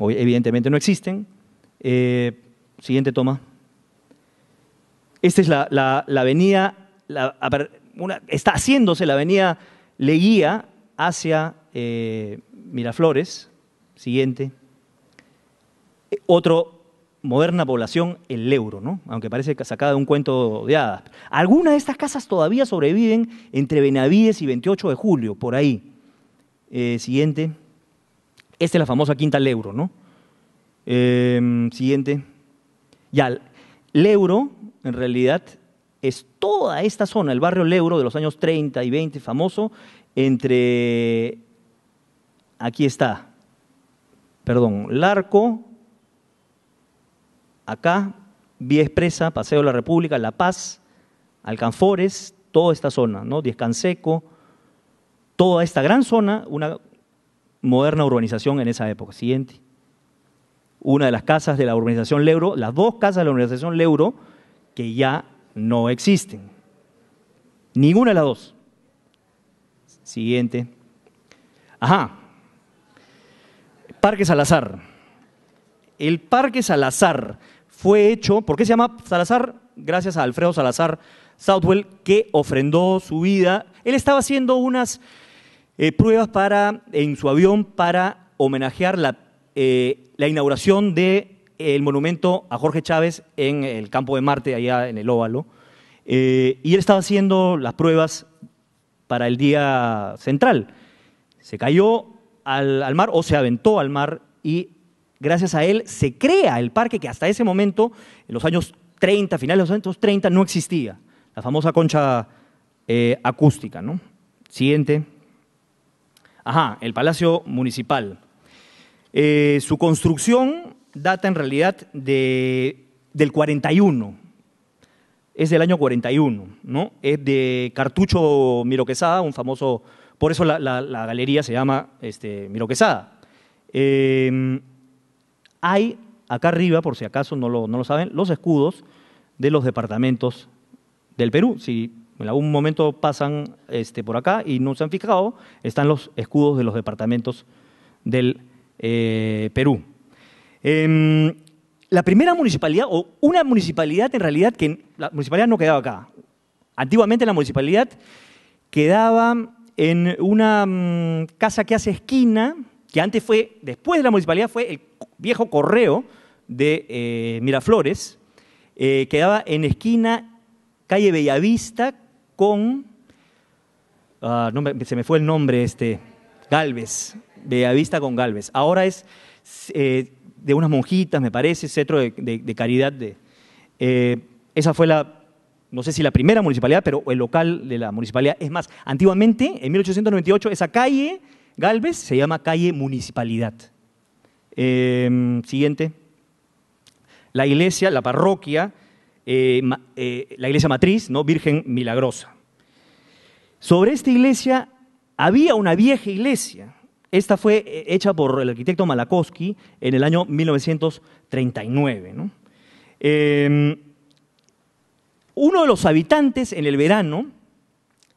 evidentemente no existen. Eh, siguiente toma. Esta es la, avenida, está haciéndose la avenida Leguía hacia eh, Miraflores. Siguiente. Eh, otro, moderna población, el euro, ¿no? aunque parece sacada de un cuento de hadas. Algunas de estas casas todavía sobreviven entre Benavides y 28 de julio, por ahí. Eh, siguiente. Esta es la famosa quinta Leuro. euro, ¿no? siguiente. Ya, el euro en realidad es toda esta zona, el barrio Leuro de los años 30 y 20, famoso, entre, aquí está, perdón, Larco, acá, Vía Expresa, Paseo de la República, La Paz, Alcanfores, toda esta zona, ¿no? Diezcanseco, toda esta gran zona, una moderna urbanización en esa época. Siguiente. Una de las casas de la urbanización Leuro, las dos casas de la urbanización Leuro, que ya no existen. Ninguna de las dos. Siguiente. Ajá. Parque Salazar. El Parque Salazar fue hecho, ¿por qué se llama Salazar? Gracias a Alfredo Salazar Southwell, que ofrendó su vida. Él estaba haciendo unas eh, pruebas para, en su avión para homenajear la, eh, la inauguración de el monumento a Jorge Chávez en el campo de Marte, allá en el Óvalo. Eh, y él estaba haciendo las pruebas para el día central. Se cayó al, mar o se aventó al mar y gracias a él se crea el parque que hasta ese momento, en los años 30, finales de los años 30, no existía. La famosa concha eh, acústica. ¿no? Siguiente. Ajá, el Palacio Municipal. Eh, su construcción data en realidad de, del 41, es del año 41, ¿no? Es de Cartucho Miroquesada, un famoso, por eso la, galería se llama este, Miroquesada. Em, hay acá arriba, por si acaso no lo, saben, los escudos de los departamentos del Perú. Si en algún momento pasan este, por acá y no se han fijado, están los escudos de los departamentos del eh, Perú. Em, la primera municipalidad, o una municipalidad en realidad que la municipalidad no quedaba acá. Antiguamente la municipalidad quedaba en una mm, casa que hace esquina, que antes fue, después de la municipalidad, fue el viejo correo de eh, Miraflores. Eh, quedaba en esquina calle Bellavista con. Ah, se me fue el nombre este. Galvez. Bellavista con Galvez. Ahora es. Eh, de unas monjitas, me parece, cetro de, caridad. De, eh, esa fue la, no sé si la primera municipalidad, pero el local de la municipalidad. Es más, antiguamente, en 1898, esa calle, Galvez, se llama calle Municipalidad. Em, siguiente. La iglesia, la parroquia, eh, eh, la iglesia matriz, ¿no? Virgen Milagrosa. Sobre esta iglesia había una vieja iglesia esta fue eh, hecha por el arquitecto Malakowski en el año 1939. Em, uno de los habitantes en el verano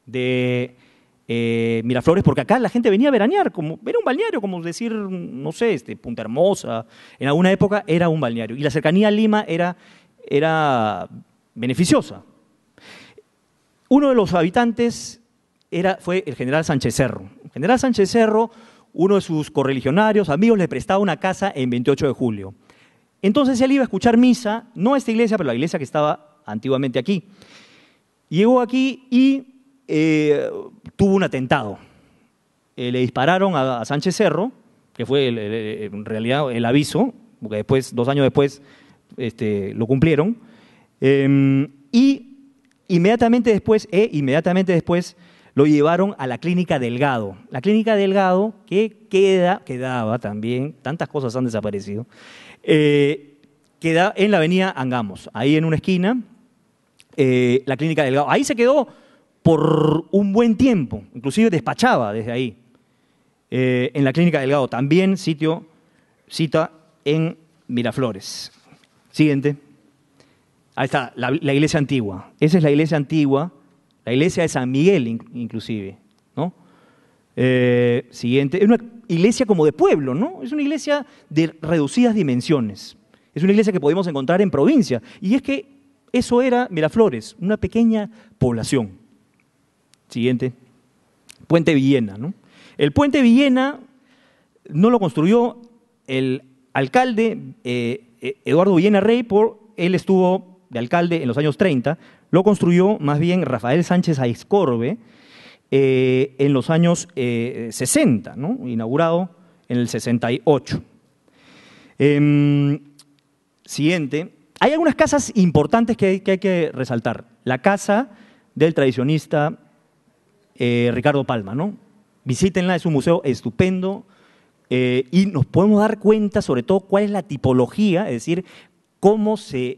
de eh, Miraflores, porque acá la gente venía a veranear, como, era un balneario, como decir, no sé, este, Punta Hermosa, en alguna época era un balneario. Y la cercanía a Lima era, beneficiosa. Uno de los habitantes fue el general Sánchez Cerro. El general Sánchez Cerro uno de sus correligionarios, amigos, le prestaba una casa en 28 de julio. Entonces él iba a escuchar misa, no a esta iglesia, pero la iglesia que estaba antiguamente aquí. Llegó aquí y eh, tuvo un atentado. Eh, le dispararon a, Sánchez Cerro, que fue en realidad el aviso, porque después, dos años después, este, lo cumplieron. Em, y inmediatamente después, e inmediatamente después, lo llevaron a la clínica Delgado. La clínica Delgado, que queda, quedaba también, tantas cosas han desaparecido, eh, queda en la avenida Angamos, ahí en una esquina, eh, la clínica Delgado. Ahí se quedó por un buen tiempo, inclusive despachaba desde ahí, eh, en la clínica Delgado, también sitio, cita en Miraflores. Siguiente. Ahí está, la iglesia antigua. Esa es la iglesia antigua la iglesia de San Miguel inclusive, ¿no? Eh, siguiente, es una iglesia como de pueblo, ¿no? Es una iglesia de reducidas dimensiones. Es una iglesia que podemos encontrar en provincia. Y es que eso era Miraflores, una pequeña población. Siguiente, Puente Villena, ¿no? El Puente Villena no lo construyó el alcalde eh, eh, Eduardo Villena Rey, por, él estuvo de alcalde en los años 30, lo construyó más bien Rafael Sánchez Aizcorbe eh, en los años 60, eh, inaugurado en el 68. Em, siguiente. Hay algunas casas importantes que hay que, resaltar. La casa del tradicionista eh, Ricardo Palma, ¿no? Visítenla, es un museo estupendo y nos podemos dar cuenta sobre todo cuál es la tipología, es decir, cómo se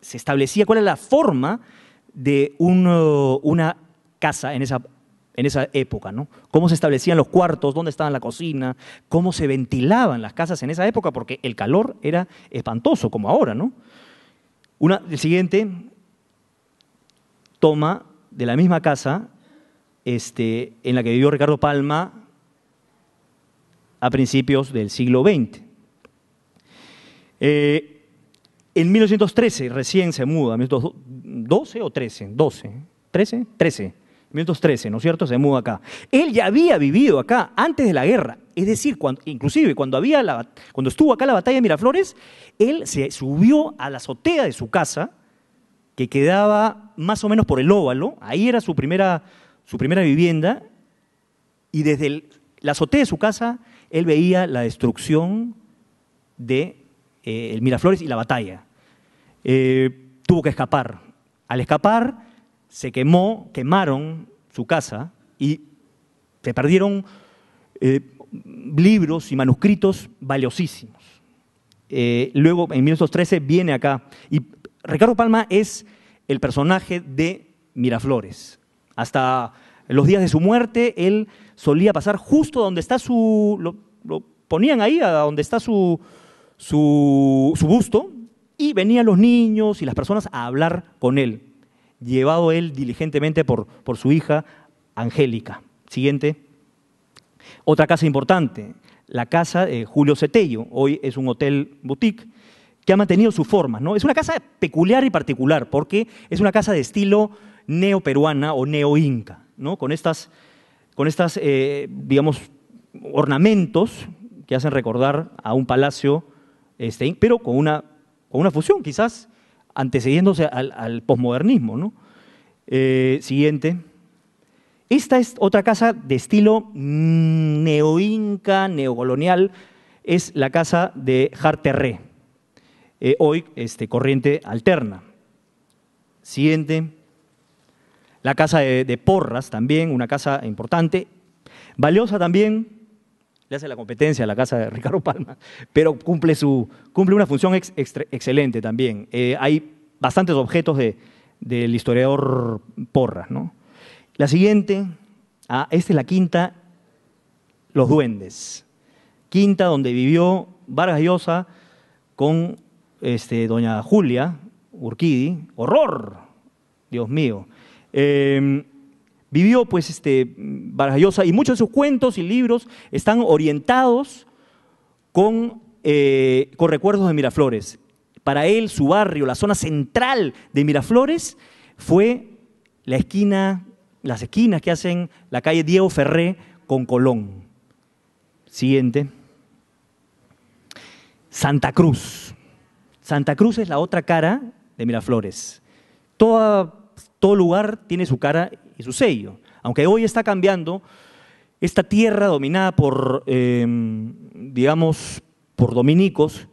se establecía cuál era la forma de una casa en esa, en esa época, ¿no? Cómo se establecían los cuartos, dónde estaba la cocina, cómo se ventilaban las casas en esa época, porque el calor era espantoso, como ahora, ¿no? Una, el siguiente toma de la misma casa este, en la que vivió Ricardo Palma a principios del siglo XX. En 1913 recién se muda, 12 o 13, 12, 13, 13. 1913, ¿no es cierto? Se muda acá. Él ya había vivido acá antes de la guerra. Es decir, inclusive cuando, había la, cuando estuvo acá la batalla de Miraflores, él se subió a la azotea de su casa, que quedaba más o menos por el óvalo. Ahí era su primera, su primera vivienda. Y desde la azotea de su casa, él veía la destrucción de eh, el Miraflores y la batalla. Eh, tuvo que escapar. Al escapar, se quemó, quemaron su casa y se perdieron eh, libros y manuscritos valiosísimos. Eh, luego, en 1913, viene acá. Y Ricardo Palma es el personaje de Miraflores. Hasta los días de su muerte, él solía pasar justo donde está su. Lo, ponían ahí, a donde está su, su busto, y venían los niños y las personas a hablar con él, llevado él diligentemente por, por su hija Angélica. Siguiente. Otra casa importante, la casa de Julio Cetello, hoy es un hotel boutique, que ha mantenido su forma. ¿no? Es una casa peculiar y particular, porque es una casa de estilo neo peruana o neo-inca, ¿no? con estas, con estas eh, digamos, ornamentos que hacen recordar a un palacio, este, pero con una o una fusión quizás, antecediéndose al, posmodernismo. ¿no? Eh, siguiente. Esta es otra casa de estilo neo-inca, mm, neoinca, neocolonial, es la casa de Jarterré. Eh, hoy este, corriente alterna. Siguiente, la casa de Porras también, una casa importante, valiosa también le hace la competencia a la casa de Ricardo Palma, pero cumple, su, cumple una función excelente también. Eh, hay bastantes objetos del historiador Porras. ¿no? La siguiente, ah, esta es la quinta, Los Duendes. Quinta donde vivió Vargas Llosa con este, doña Julia Urquidi. ¡Horror! Dios mío. Em, vivió pues este y muchos de sus cuentos y libros están orientados con, eh, con recuerdos de Miraflores. Para él, su barrio, la zona central de Miraflores, fue la esquina, las esquinas que hacen la calle Diego Ferré con Colón. Siguiente. Santa Cruz. Santa Cruz es la otra cara de Miraflores. todo lugar tiene su cara y su sello. Aunque hoy está cambiando, esta tierra dominada por, em, digamos, por dominicos,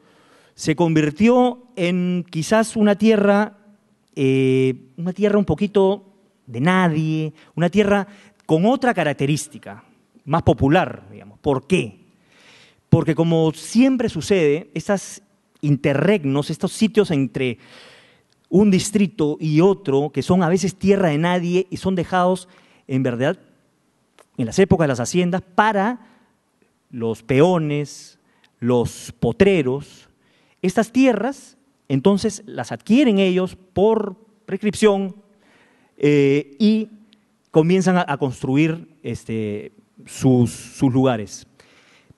se convirtió en quizás una tierra, eh, una tierra un poquito de nadie, una tierra con otra característica, más popular, digamos. ¿Por qué? Porque como siempre sucede, estos interregnos, estos sitios entre un distrito y otro, que son a veces tierra de nadie y son dejados, en verdad, en las épocas de las haciendas, para los peones, los potreros. Estas tierras, entonces, las adquieren ellos por prescripción eh, y comienzan a, construir este, sus lugares.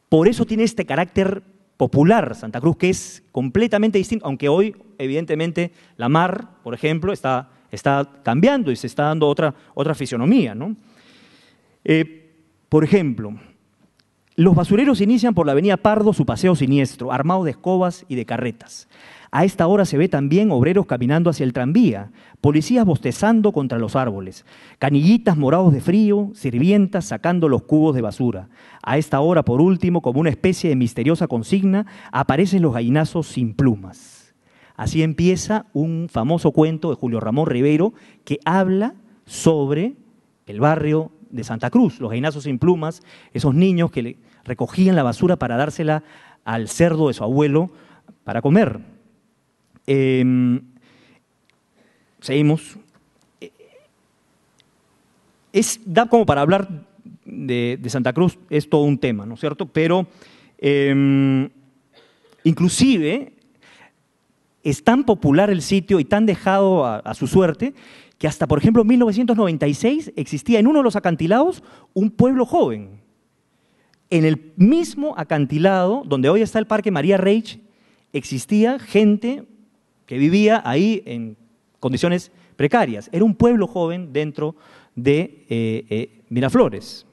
Por eso tiene este carácter popular Santa Cruz, que es completamente distinto, aunque hoy, evidentemente, la mar, por ejemplo, está, está cambiando y se está dando otra, otra fisionomía. ¿no? Eh, por ejemplo, los basureros inician por la avenida Pardo su paseo siniestro, armado de escobas y de carretas. A esta hora se ve también obreros caminando hacia el tranvía, policías bostezando contra los árboles, canillitas morados de frío, sirvientas sacando los cubos de basura. A esta hora, por último, como una especie de misteriosa consigna, aparecen los gallinazos sin plumas. Así empieza un famoso cuento de Julio Ramón Rivero que habla sobre el barrio de Santa Cruz, los gallinazos sin plumas, esos niños que recogían la basura para dársela al cerdo de su abuelo para comer. Em, seguimos. Eh, es, da como para hablar de, Santa Cruz, es todo un tema, ¿no es cierto? Pero em, inclusive es tan popular el sitio y tan dejado a, su suerte que hasta, por ejemplo, en 1996 existía en uno de los acantilados un pueblo joven. En el mismo acantilado donde hoy está el Parque María Reich existía gente que vivía ahí en condiciones precarias. Era un pueblo joven dentro de eh, eh, Miraflores.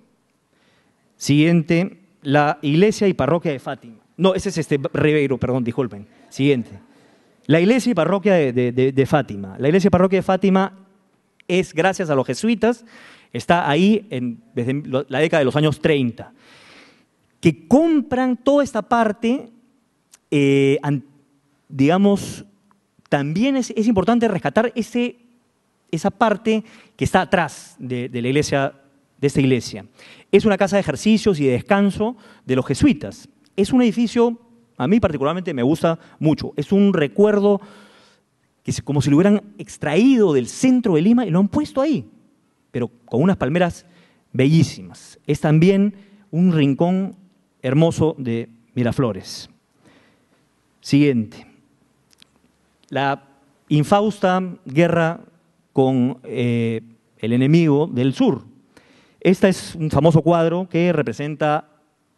Siguiente, la iglesia y parroquia de Fátima. No, ese es este Ribeiro, perdón, disculpen. Siguiente. La iglesia y parroquia de, Fátima. La iglesia y parroquia de Fátima es gracias a los jesuitas, está ahí en, desde la década de los años 30, que compran toda esta parte, eh, digamos, también es, importante rescatar esa parte que está atrás de, la iglesia de esta iglesia. Es una casa de ejercicios y de descanso de los jesuitas. Es un edificio, a mí particularmente me gusta mucho. Es un recuerdo que es como si lo hubieran extraído del centro de Lima y lo han puesto ahí, pero con unas palmeras bellísimas. Es también un rincón hermoso de Miraflores. Siguiente la infausta guerra con eh, el enemigo del sur. Este es un famoso cuadro que representa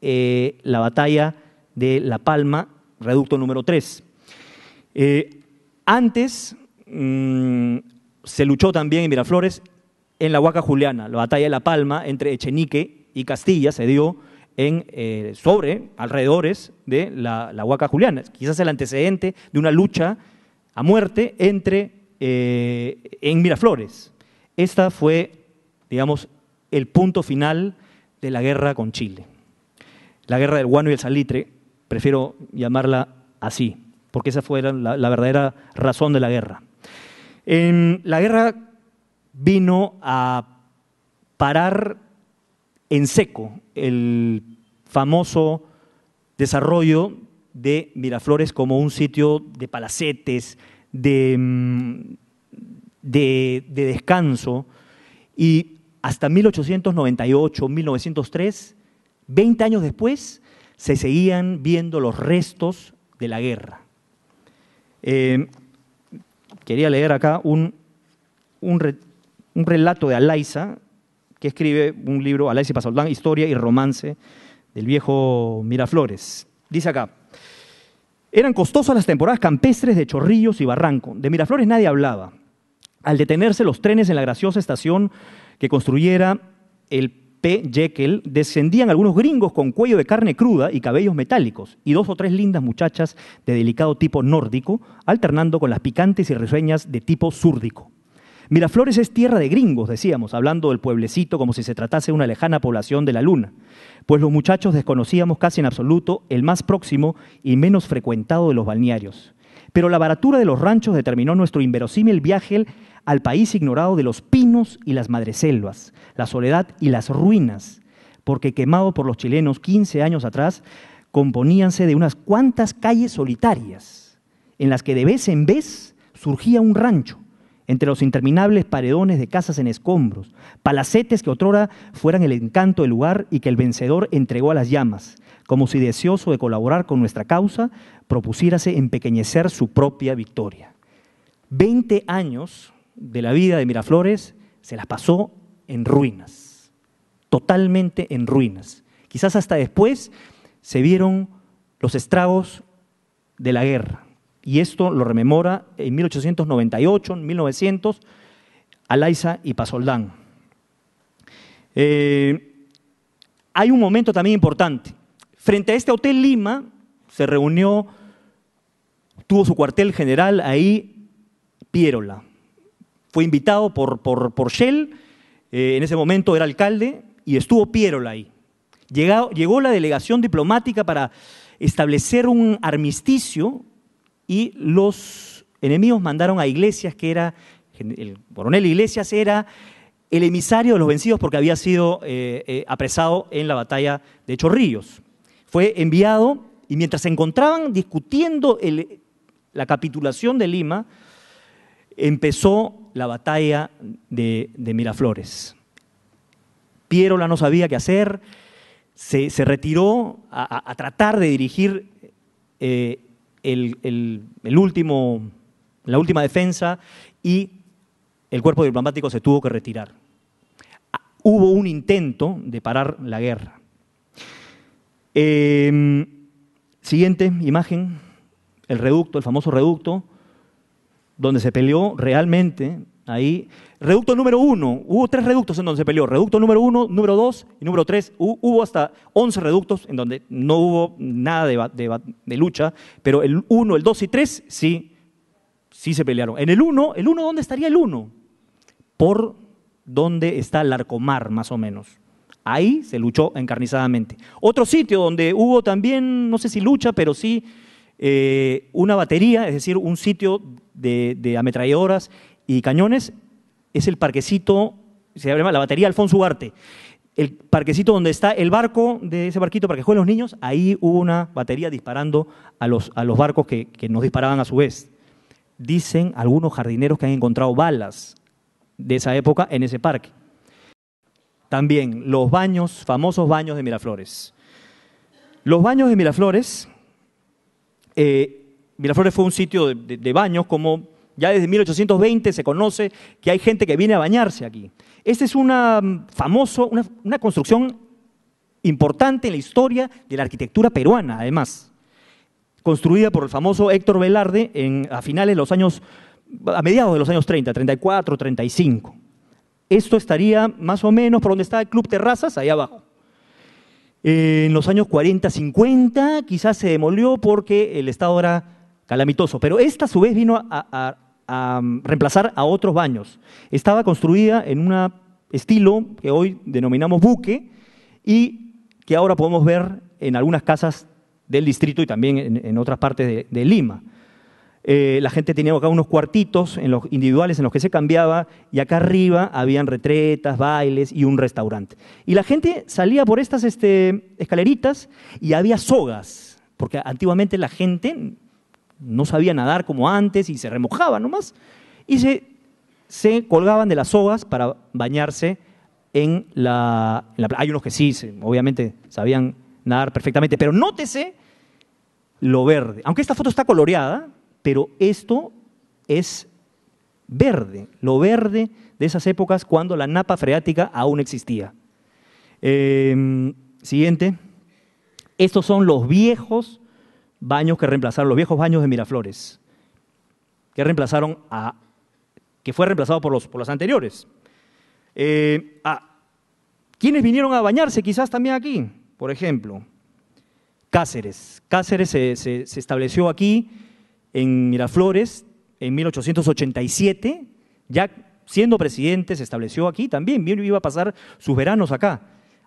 eh, la batalla de La Palma, reducto número 3. Eh, antes mm, se luchó también en Miraflores en la Huaca Juliana, la batalla de La Palma entre Echenique y Castilla se dio en, sobre, alrededores de la, la Huaca Juliana. Quizás el antecedente de una lucha a muerte entre, eh, en Miraflores. Esta fue, digamos, el punto final de la guerra con Chile. La guerra del guano y el salitre, prefiero llamarla así, porque esa fue la, la verdadera razón de la guerra. la guerra vino a parar en seco el famoso desarrollo de Miraflores como un sitio de palacetes, de, mm, de, descanso, y hasta 1898, 1903, 20 años después, se seguían viendo los restos de la guerra. Eh, quería leer acá un, un, relato de Alaisa que escribe un libro, Alaisa y Historia y Romance del viejo Miraflores. Dice acá, eran costosas las temporadas campestres de Chorrillos y Barranco. De Miraflores nadie hablaba. Al detenerse los trenes en la graciosa estación que construyera el P. Jekyll, descendían algunos gringos con cuello de carne cruda y cabellos metálicos, y dos o tres lindas muchachas de delicado tipo nórdico, alternando con las picantes y risueñas de tipo súrdico. Miraflores es tierra de gringos, decíamos, hablando del pueblecito como si se tratase de una lejana población de la luna, pues los muchachos desconocíamos casi en absoluto el más próximo y menos frecuentado de los balnearios. Pero la baratura de los ranchos determinó nuestro inverosímil viaje al país ignorado de los pinos y las madreselvas, la soledad y las ruinas, porque quemado por los chilenos 15 años atrás, componíanse de unas cuantas calles solitarias, en las que de vez en vez surgía un rancho entre los interminables paredones de casas en escombros, palacetes que otrora fueran el encanto del lugar y que el vencedor entregó a las llamas, como si deseoso de colaborar con nuestra causa, propusiérase empequeñecer su propia victoria. Veinte años de la vida de Miraflores se las pasó en ruinas, totalmente en ruinas. Quizás hasta después se vieron los estragos de la guerra y esto lo rememora en 1898, en 1900, Alaiza y Pasoldán. Eh, hay un momento también importante. Frente a este Hotel Lima se reunió, tuvo su cuartel general ahí, Pierola. Fue invitado por, Shell, eh, en ese momento era alcalde, y estuvo Pierola ahí. llegó la delegación diplomática para establecer un armisticio y los enemigos mandaron a Iglesias, que era, el coronel Iglesias era el emisario de los vencidos porque había sido eh, eh, apresado en la batalla de Chorrillos. Fue enviado y mientras se encontraban discutiendo la capitulación de Lima, empezó la batalla de, Miraflores. Pierola no sabía qué hacer, se, retiró a, tratar de dirigir eh, el, último, la última defensa y el cuerpo diplomático se tuvo que retirar. Ah, hubo un intento de parar la guerra. Em, siguiente imagen, el reducto, el famoso reducto, donde se peleó realmente ahí Reducto número uno, hubo tres reductos en donde se peleó. Reducto número uno, número dos y número tres. Hubo hasta once reductos en donde no hubo nada de, lucha, pero el uno, el dos y tres sí, sí se pelearon. En el uno, ¿el uno dónde estaría el uno? Por donde está el Arcomar, más o menos. Ahí se luchó encarnizadamente. Otro sitio donde hubo también, no sé si lucha, pero sí eh, una batería, es decir, un sitio de, de ametralladoras y cañones es el parquecito, se llama la batería Alfonso Ugarte. El parquecito donde está el barco de ese barquito para que jueguen los niños, ahí hubo una batería disparando a los, barcos que, nos disparaban a su vez. Dicen algunos jardineros que han encontrado balas de esa época en ese parque. También los baños, famosos baños de Miraflores. Los baños de Miraflores, eh, Miraflores fue un sitio de baños como ya desde 1820 se conoce que hay gente que viene a bañarse aquí. Esta es una mm, famoso, una, construcción importante en la historia de la arquitectura peruana, además, construida por el famoso Héctor Velarde en, a finales los años, a mediados de los años 30, 34, 35. Esto estaría más o menos por donde está el Club Terrazas, ahí abajo. En los años 40, 50 quizás se demolió porque el Estado era calamitoso, pero esta a su vez vino a, a mm, reemplazar a otros baños. Estaba construida en un estilo que hoy denominamos buque y que ahora podemos ver en algunas casas del distrito y también en, otras partes de, Lima. Eh, la gente tenía acá unos cuartitos en los individuales en los que se cambiaba y acá arriba habían retretas, bailes y un restaurante. Y la gente salía por estas este, escaleritas y había sogas, porque antiguamente la gente no sabía nadar como antes y se remojaba nomás, y se, se colgaban de las sogas para bañarse en la, en Hay unos que sí, obviamente sabían nadar perfectamente, pero nótese lo verde. Aunque esta foto está coloreada, pero esto es verde, lo verde de esas épocas cuando la napa freática aún existía. Em, siguiente. Estos son los viejos baños que reemplazaron los viejos baños de Miraflores, que reemplazaron a que fue reemplazado por los, por anteriores. Eh, ¿Quiénes vinieron a bañarse quizás también aquí? Por ejemplo, Cáceres. Cáceres se, estableció aquí en Miraflores en 1887, ya siendo presidente se estableció aquí también, iba a pasar sus veranos acá.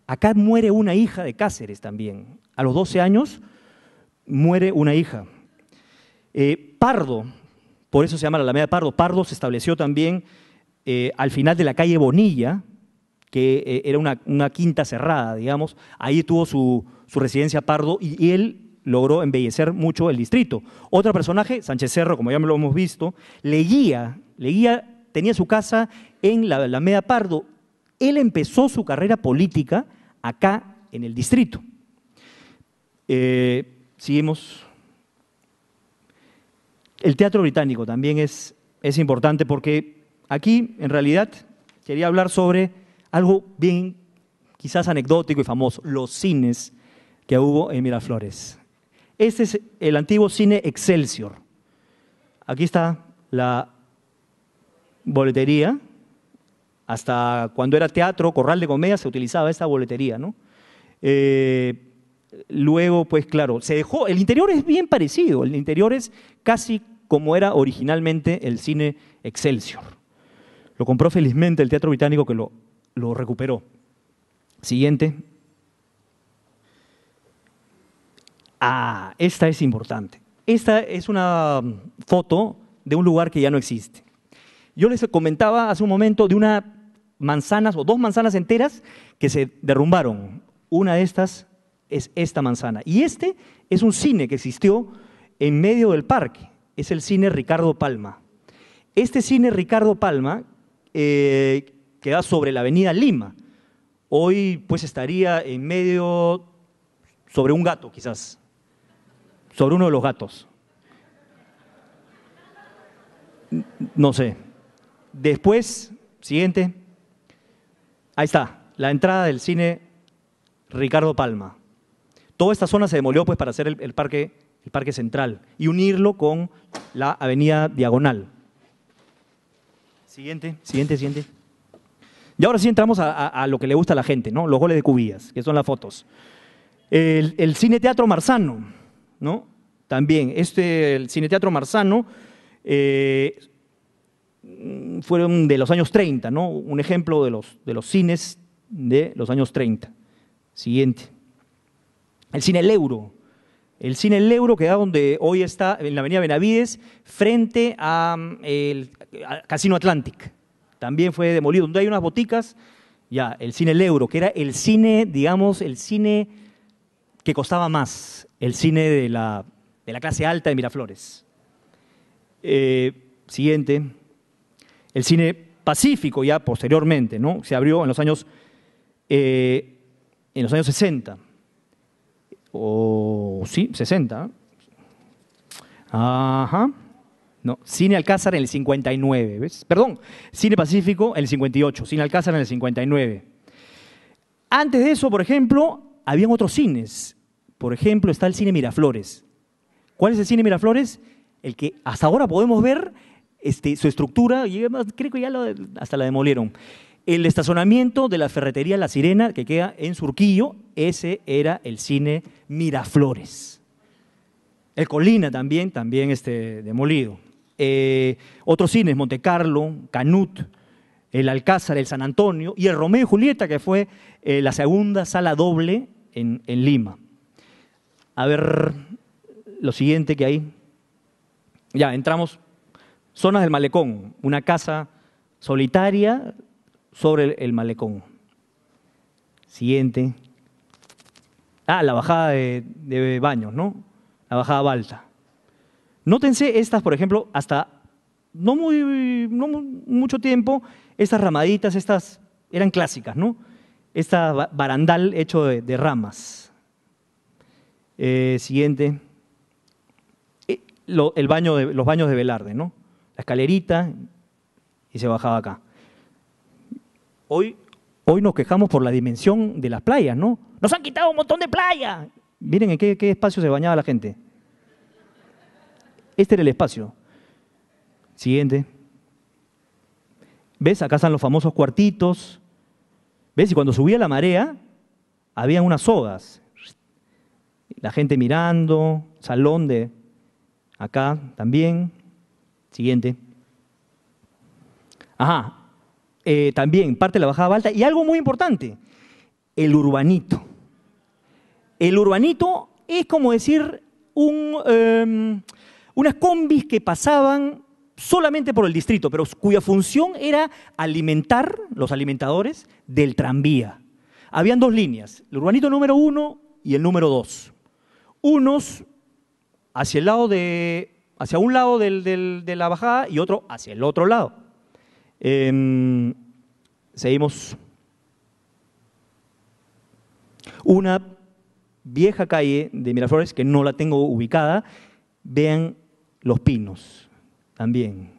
Acá muere una hija de Cáceres también. A los 12 años muere una hija. Eh, Pardo, por eso se llama la Alameda Pardo, Pardo se estableció también eh, al final de la calle Bonilla, que eh, era una, quinta cerrada, digamos, ahí tuvo su, residencia Pardo y, él logró embellecer mucho el distrito. Otro personaje, Sánchez Cerro, como ya lo hemos visto, Leguía, leía, tenía su casa en la Alameda Pardo. Él empezó su carrera política acá en el distrito seguimos. El teatro británico también es, es importante porque aquí, en realidad, quería hablar sobre algo bien, quizás anecdótico y famoso, los cines que hubo en Miraflores. Este es el antiguo cine Excelsior. Aquí está la boletería. Hasta cuando era teatro, corral de comedia, se utilizaba esta boletería, ¿no? Eh, Luego, pues claro, se dejó, el interior es bien parecido, el interior es casi como era originalmente el cine Excelsior. Lo compró felizmente el Teatro Británico que lo, lo recuperó. Siguiente. Ah, esta es importante. Esta es una mm, foto de un lugar que ya no existe. Yo les comentaba hace un momento de unas manzanas o dos manzanas enteras que se derrumbaron. Una de estas es esta manzana. Y este es un cine que existió en medio del parque, es el cine Ricardo Palma. Este cine Ricardo Palma eh, queda sobre la avenida Lima. Hoy pues estaría en medio, sobre un gato quizás, sobre uno de los gatos. No sé. Después, siguiente. Ahí está, la entrada del cine Ricardo Palma. Toda esta zona se demolió pues, para hacer el, parque, el parque central y unirlo con la avenida Diagonal. Siguiente, siguiente, siguiente. Y ahora sí entramos a, lo que le gusta a la gente, ¿no? Los goles de cubillas, que son las fotos. El, Cine Teatro Marzano, ¿no? También, este, el Cine Teatro Marzano eh, fueron de los años 30, ¿no? Un ejemplo de los, de los cines de los años 30. Siguiente el cine El Euro. El cine El Euro queda donde hoy está, en la avenida Benavides, frente al mm, Casino Atlantic. También fue demolido, donde hay unas boticas, ya, el cine El Euro, que era el cine, digamos, el cine que costaba más, el cine de la, de la clase alta de Miraflores. Eh, siguiente, el cine pacífico ya posteriormente, ¿no? Se abrió en los años, eh, en los años 60 o sí, 60. Ajá. No, Cine Alcázar en el 59, ¿ves? Perdón, Cine Pacífico en el 58, Cine Alcázar en el 59. Antes de eso, por ejemplo, habían otros cines. Por ejemplo, está el Cine Miraflores. ¿Cuál es el Cine Miraflores? El que hasta ahora podemos ver este, su estructura, y creo que ya lo, hasta la demolieron. El estacionamiento de la ferretería La Sirena, que queda en Surquillo, ese era el cine Miraflores. El Colina también, también este, demolido. Eh, otros cines, Monte Carlo, Canut, el Alcázar, el San Antonio y el Romeo y Julieta, que fue eh, la segunda sala doble en, en Lima. A ver, lo siguiente que hay. Ya, entramos. Zonas del Malecón, una casa solitaria, sobre el, malecón. Siguiente. Ah, la bajada de, baños, ¿no? La bajada balta. Nótense estas, por ejemplo, hasta no muy no mucho tiempo, estas ramaditas, estas eran clásicas, ¿no? Esta barandal hecho de, ramas. Eh, siguiente. Eh, el baño de, los baños de Velarde, ¿no? La escalerita y se bajaba acá. Hoy, hoy nos quejamos por la dimensión de las playas, ¿no? Nos han quitado un montón de playas. Miren en qué, espacio se bañaba la gente. Este era el espacio. Siguiente. ¿Ves? Acá están los famosos cuartitos. ¿Ves? Y cuando subía la marea, había unas sogas. La gente mirando, salón de acá también. Siguiente. Ajá, eh, también parte de la bajada alta. Y algo muy importante, el urbanito. El urbanito es como decir un, em, unas combis que pasaban solamente por el distrito, pero cuya función era alimentar los alimentadores del tranvía. Habían dos líneas, el urbanito número uno y el número dos. Unos hacia el lado de, hacia un lado de la bajada y otro hacia el otro lado. Em, seguimos. Una vieja calle de Miraflores, que no la tengo ubicada, vean los pinos también.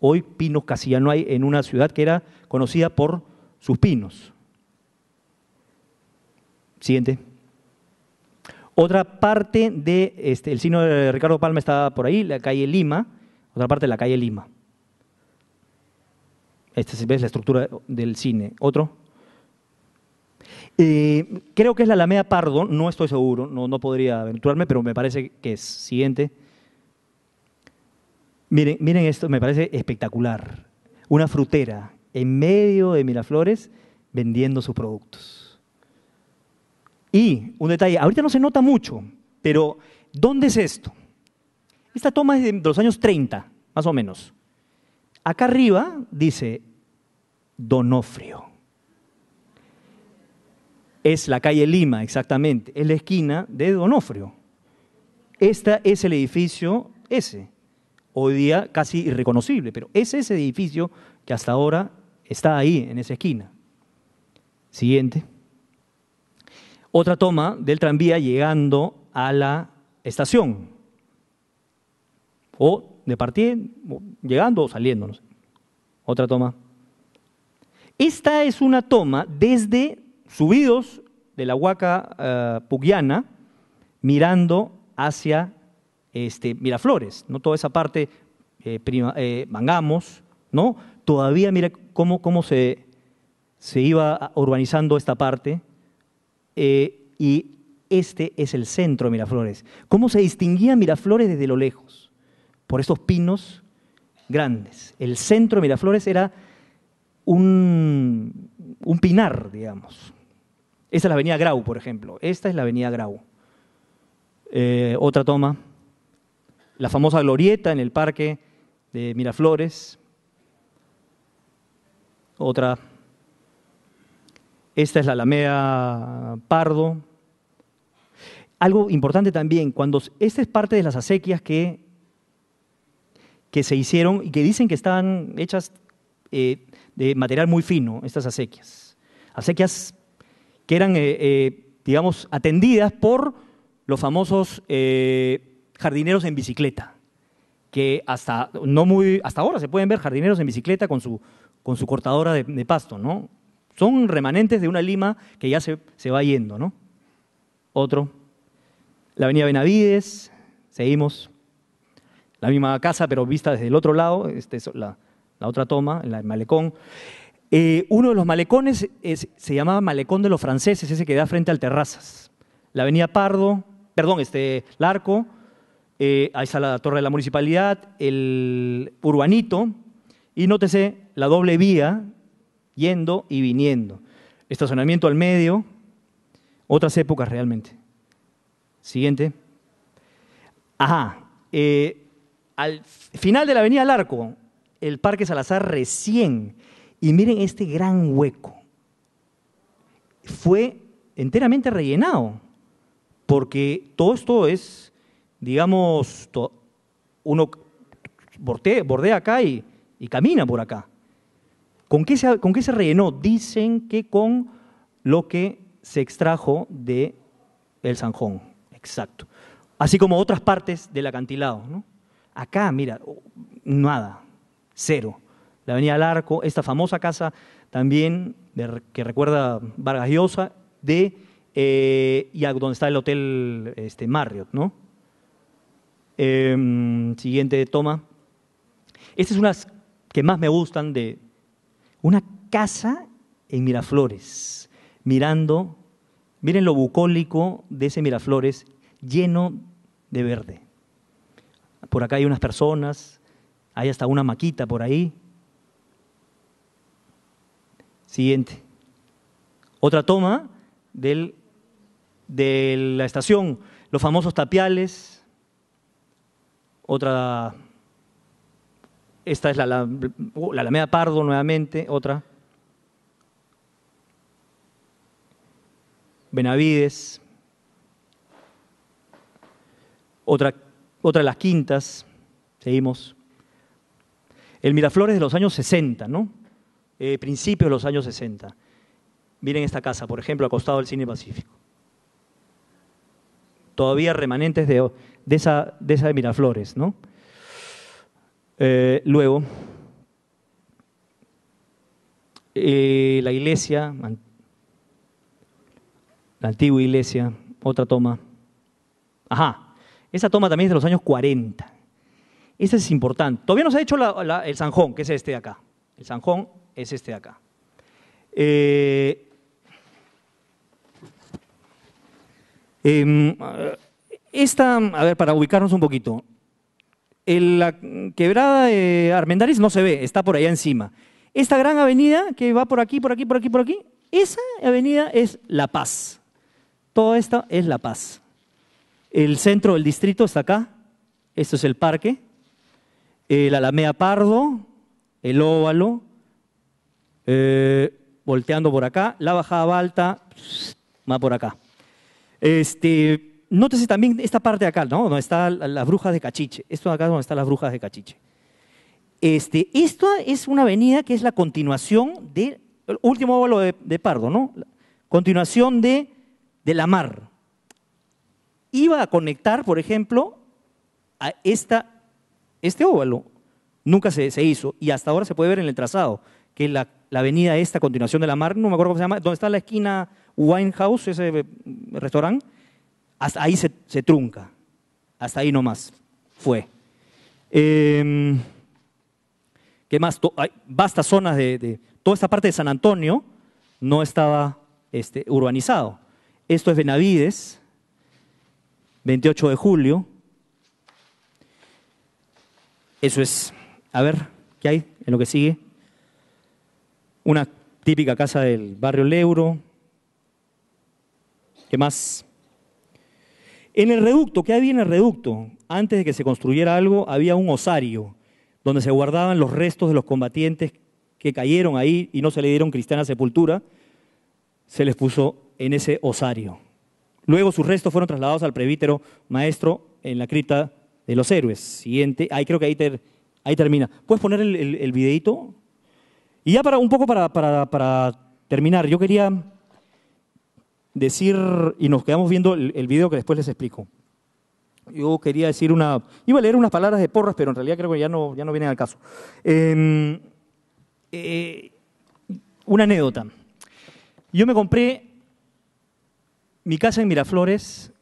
Hoy pinos casi ya no hay en una ciudad que era conocida por sus pinos. Siguiente. Otra parte de, este, el signo de Ricardo Palma está por ahí, la calle Lima, otra parte de la calle Lima. Esta es, la estructura del cine? ¿Otro? Eh, creo que es la Alameda Pardo, no estoy seguro, no, no podría aventurarme, pero me parece que es. Siguiente. Miren, miren esto, me parece espectacular. Una frutera en medio de Miraflores vendiendo sus productos. Y un detalle, ahorita no se nota mucho, pero ¿dónde es esto? Esta toma es de los años 30, más o menos. Acá arriba dice Donofrio. Es la calle Lima, exactamente, es la esquina de Donofrio. Este es el edificio ese, hoy día casi irreconocible, pero es ese edificio que hasta ahora está ahí, en esa esquina. Siguiente. Otra toma del tranvía llegando a la estación. O de partida, llegando o saliendo, Otra toma. Esta es una toma desde subidos de la Huaca eh, Pugiana, mirando hacia este, Miraflores, ¿no? toda esa parte, eh, eh, Mangamos, ¿no? Todavía, mira cómo, cómo se, iba urbanizando esta parte, y este es el centro de Miraflores. ¿Cómo se distinguía Miraflores desde lo lejos? Por estos pinos grandes. El centro de Miraflores era un, pinar, digamos. Esta es la avenida Grau, por ejemplo. Esta es la avenida Grau. Eh, otra toma. La famosa glorieta en el parque de Miraflores. Otra. Esta es la Alamea Pardo. Algo importante también, cuando esta es parte de las acequias que, que se hicieron y que dicen que estaban hechas eh, de material muy fino, estas acequias. Acequias que eran, eh, eh, digamos, atendidas por los famosos eh, jardineros en bicicleta, que hasta, no muy, hasta ahora se pueden ver jardineros en bicicleta con su, con su cortadora de, pasto, ¿no? Son remanentes de una lima que ya se, va yendo, ¿no? Otro, la avenida Benavides, seguimos, la misma casa pero vista desde el otro lado, este, la, la otra toma, en el malecón. Eh, uno de los malecones se llamaba Malecón de los Franceses, ese que da frente al Terrazas. La avenida Pardo, perdón, este, Larco, eh, ahí está la torre de la municipalidad, el urbanito, y nótese la doble vía yendo y viniendo. Estacionamiento al medio, otras épocas realmente. Siguiente. Ajá. Eh, al final de la avenida Larco, el Parque Salazar recién. Y miren este gran hueco. Fue enteramente rellenado, porque todo esto es, digamos, uno bordea, acá y, camina por acá. ¿Con qué, se, ¿Con qué se rellenó? Dicen que con lo que se extrajo de el Sanjón, exacto. Así como otras partes del acantilado. Acá, mira, nada, cero. La Avenida del Arco, esta famosa casa también que recuerda Vargas Llosa, de eh, y donde está el hotel este, Marriott, ¿no? Em, siguiente toma. Esta es una que más me gustan de una casa en Miraflores, mirando, miren lo bucólico de ese Miraflores lleno de verde. Por acá hay unas personas, hay hasta una maquita por ahí. Siguiente. Otra toma del, de la estación, los famosos tapiales. Otra. Esta es la, la, Alameda Pardo nuevamente, otra. Benavides. Otra, otra de las quintas. Seguimos. El Miraflores de los años 60, ¿no? Eh, principios de los años 60. Miren esta casa, por ejemplo, acostado al Cine Pacífico. Todavía remanentes de, esa, de Miraflores, ¿no? Eh, luego, eh, la iglesia, la antigua iglesia, otra toma. Ajá, esa toma también es de los años 40. Ese es importante. Todavía no se ha hecho el Sanjón, que es este de acá. El Sanjón es este de acá. Eh, em, esta, a ver, para ubicarnos un poquito. la quebrada de Armendaris no se ve, está por allá encima. Esta gran avenida que va por aquí, por aquí, por aquí, por aquí, esa avenida es La Paz. Todo esto es La Paz. El centro del distrito está acá. Esto es el parque el alamea pardo, el óvalo, eh, volteando por acá, la bajada alta, más por acá. Este, nótese también esta parte de acá, ¿no? Donde están las brujas de Cachiche. Esto de acá es donde están las brujas de Cachiche. Este, esto es una avenida que es la continuación del último óvalo de, de, Pardo, ¿no? Continuación de, de la mar. Iba a conectar, por ejemplo, a esta este óvalo nunca se, hizo y hasta ahora se puede ver en el trazado, que la, avenida esta, a continuación de la mar, no me acuerdo cómo se llama, donde está la esquina Winehouse, ese eh, restaurante, hasta ahí se, trunca, hasta ahí nomás fue. Em, ¿Qué más? Hay vastas zonas de, Toda esta parte de San Antonio no estaba este, urbanizado. Esto es Benavides, 28 de julio, eso es. A ver, ¿qué hay en lo que sigue? Una típica casa del barrio Leuro. ¿Qué más? En el reducto, ¿qué había en el reducto? Antes de que se construyera algo, había un osario donde se guardaban los restos de los combatientes que cayeron ahí y no se le dieron cristiana sepultura. Se les puso en ese osario. Luego sus restos fueron trasladados al prebítero maestro en la cripta de los héroes. Siguiente, ahí creo que ahí, termina. ¿Puedes poner el, el, videito? Y ya para un poco para, terminar, yo quería decir, y nos quedamos viendo el, video que después les explico. Yo quería decir una. Iba a leer unas palabras de porras, pero en realidad creo que ya no, ya no vienen al caso. Em, eh, una anécdota. Yo me compré mi casa en Miraflores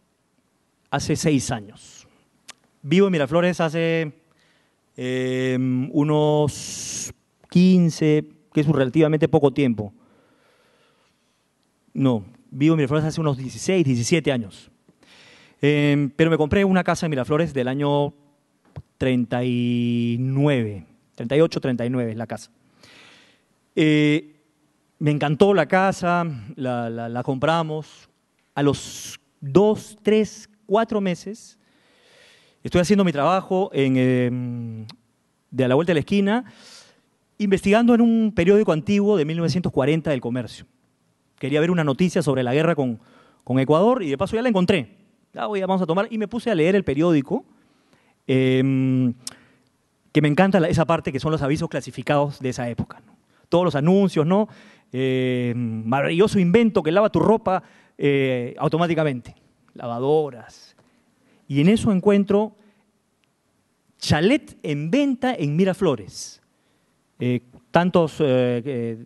hace seis años. Vivo en Miraflores hace em, unos 15, que es un relativamente poco tiempo. No, vivo en Miraflores hace unos 16, 17 años. Em, pero me compré una casa en Miraflores del año 39, 38, 39 es la casa. Eh, me encantó la casa, la, compramos. A los 2, 3, 4 meses Estoy haciendo mi trabajo eh, de a la vuelta de la esquina, investigando en un periódico antiguo de 1940 del comercio. Quería ver una noticia sobre la guerra con, Ecuador y de paso ya la encontré. Ah, voy, vamos a tomar. Y me puse a leer el periódico, em, que me encanta esa parte que son los avisos clasificados de esa época. Todos los anuncios, ¿no? Em, maravilloso invento que lava tu ropa eh, automáticamente. Lavadoras, y en eso encuentro chalet en venta en Miraflores. Eh, tantos eh, eh,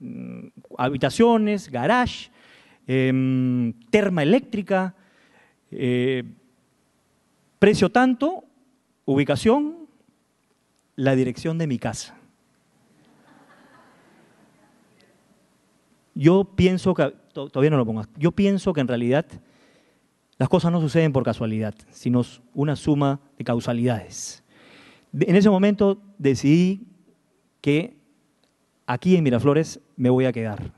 habitaciones, garage, em, terma eléctrica, precio tanto, ubicación, la dirección de mi casa. Yo pienso que, todavía no lo pongas, yo pienso que en realidad las cosas no suceden por casualidad, sino una suma de causalidades. En ese momento decidí que aquí en Miraflores me voy a quedar,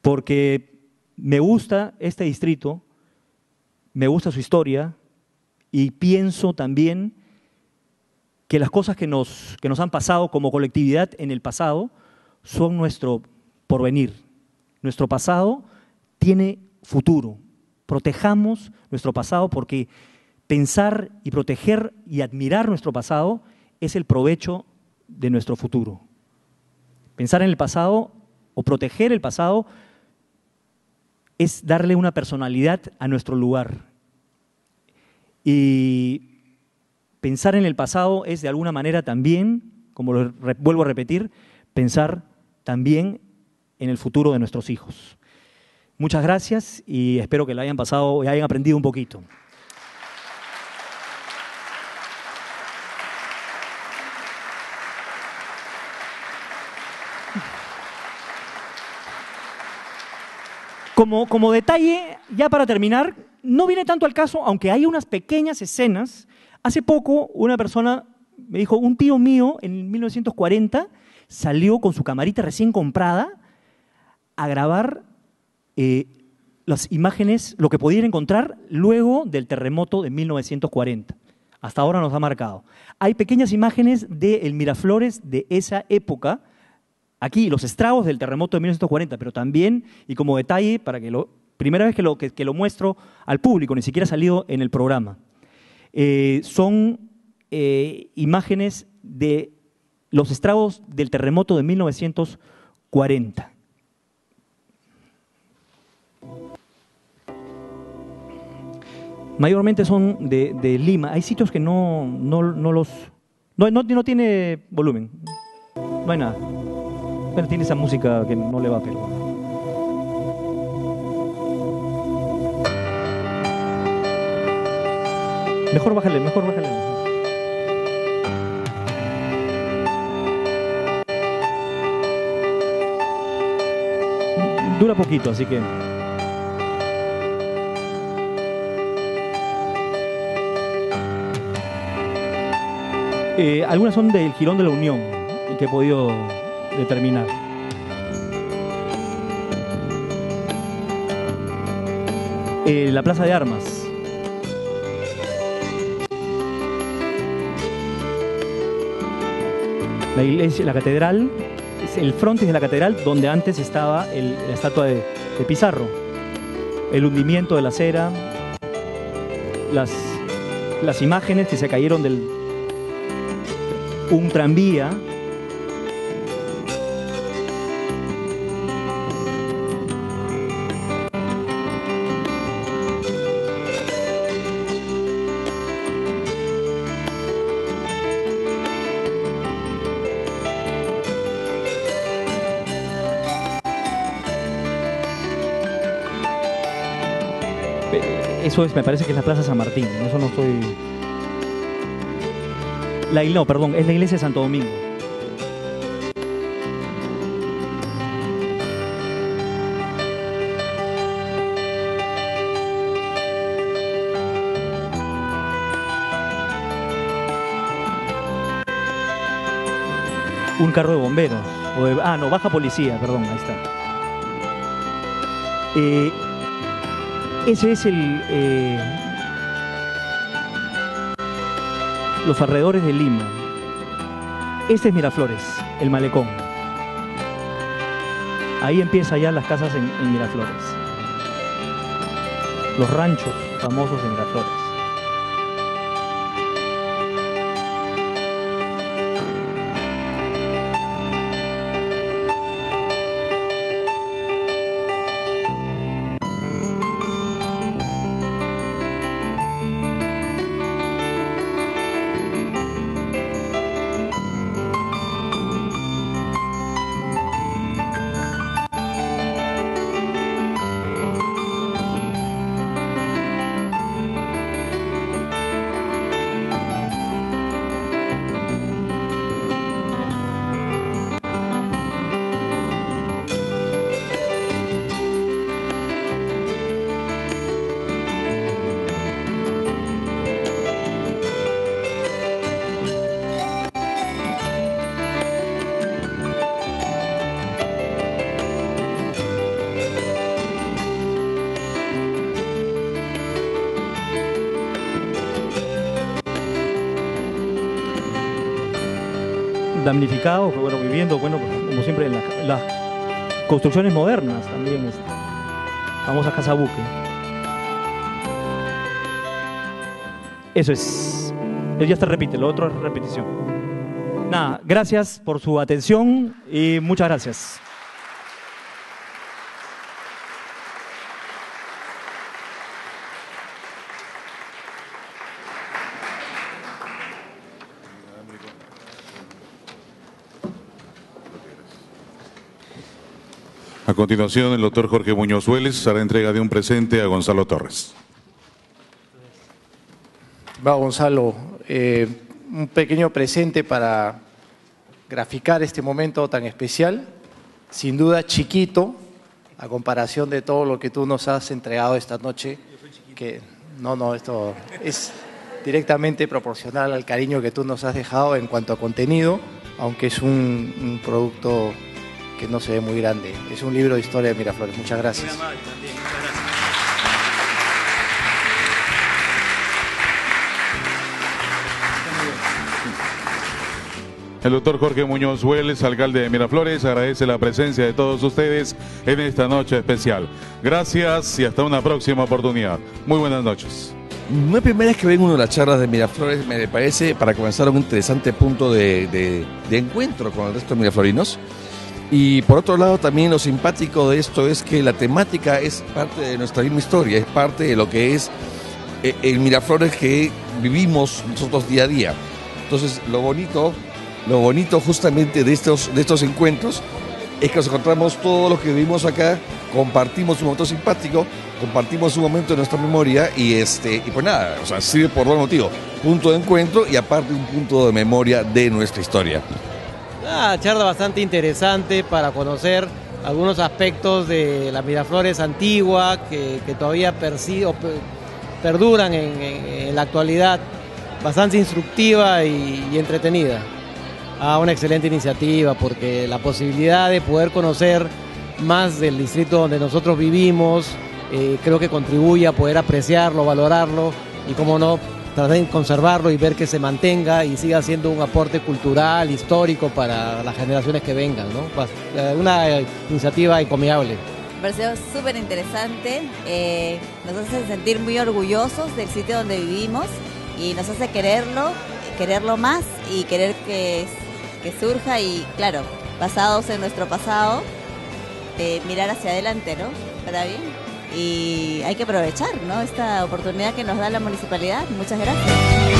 porque me gusta este distrito, me gusta su historia y pienso también que las cosas que nos, que nos han pasado como colectividad en el pasado son nuestro porvenir. Nuestro pasado tiene futuro, Protejamos nuestro pasado porque pensar y proteger y admirar nuestro pasado es el provecho de nuestro futuro. Pensar en el pasado o proteger el pasado es darle una personalidad a nuestro lugar. Y pensar en el pasado es de alguna manera también, como lo vuelvo a repetir, pensar también en el futuro de nuestros hijos. Muchas gracias y espero que lo hayan pasado y hayan aprendido un poquito. Como, como, detalle, ya para terminar, no viene tanto al caso, aunque hay unas pequeñas escenas. Hace poco una persona me dijo, un tío mío en 1940 salió con su camarita recién comprada a grabar eh, las imágenes, lo que pudiera encontrar luego del terremoto de 1940. Hasta ahora nos ha marcado. Hay pequeñas imágenes del Miraflores de esa época, aquí, los estragos del terremoto de 1940, pero también, y como detalle, para que lo, primera vez que lo, que, lo muestro al público, ni siquiera ha salido en el programa, eh, son eh, imágenes de los estragos del terremoto de 1940. mayormente son de, de Lima. Hay sitios que no, no, los... No, tiene volumen, no hay nada. Pero tiene esa música que no le va a pelo. Mejor bájale, mejor bájale. Dura poquito, así que... Eh, algunas son del Girón de la Unión, que he podido determinar. Eh, la Plaza de Armas. La iglesia, la catedral, el frontis de la catedral donde antes estaba la estatua de, Pizarro. El hundimiento de la acera, las imágenes que se cayeron del, un tranvía. Eso es, me parece que es la Plaza San Martín, no eso no estoy la, no, perdón, es la iglesia de Santo Domingo. Un carro de bomberos. ah, no, baja policía, perdón, ahí está. Eh, ese es el... Eh, los alrededores de Lima. Este es Miraflores, el malecón. Ahí empiezan ya las casas en, Miraflores. Los ranchos famosos de Miraflores. bueno, viviendo, bueno, pues, como siempre, las construcciones modernas también, este, vamos Casa Buque. Eso es. Ya se repite, lo otro es repetición. Nada, gracias por su atención y muchas gracias. A continuación, el doctor Jorge Muñoz hará entrega de un presente a Gonzalo Torres. Va, Gonzalo, eh, un pequeño presente para graficar este momento tan especial, sin duda chiquito, a comparación de todo lo que tú nos has entregado esta noche, que no, no, esto es directamente proporcional al cariño que tú nos has dejado en cuanto a contenido, aunque es un producto que no se ve muy grande. Es un libro de historia de Miraflores. Muchas gracias. El doctor Jorge Muñoz Hueles, alcalde de Miraflores, agradece la presencia de todos ustedes en esta noche especial. Gracias y hasta una próxima oportunidad. Muy buenas noches. No es primera vez que vengo a una de las charlas de Miraflores, me parece, para comenzar un interesante punto de, de encuentro con el resto de Miraflorinos. Y por otro lado, también lo simpático de esto es que la temática es parte de nuestra misma historia, es parte de lo que es eh, el Miraflores que vivimos nosotros día a día. Entonces, lo bonito, lo bonito justamente de estos, de estos encuentros es que nos encontramos todos los que vivimos acá, compartimos un momento simpático, compartimos un momento de nuestra memoria y este y pues nada, o sea, sirve por dos motivos, punto de encuentro y aparte un punto de memoria de nuestra historia. Una ah, charla bastante interesante para conocer algunos aspectos de la Miraflores antigua que, todavía perduran en, la actualidad, bastante instructiva y, entretenida. Ah, una excelente iniciativa porque la posibilidad de poder conocer más del distrito donde nosotros vivimos, eh, creo que contribuye a poder apreciarlo, valorarlo y, como no, traten de conservarlo y ver que se mantenga y siga siendo un aporte cultural, histórico para las generaciones que vengan, ¿no? Pues, eh, una eh, iniciativa encomiable. Me pareció súper interesante, eh, nos hace sentir muy orgullosos del sitio donde vivimos y nos hace quererlo, quererlo más y querer que, surja y claro, basados en nuestro pasado, mirar hacia adelante, ¿no? ¿Para bien? y hay que aprovechar esta oportunidad que nos da la municipalidad. Muchas gracias.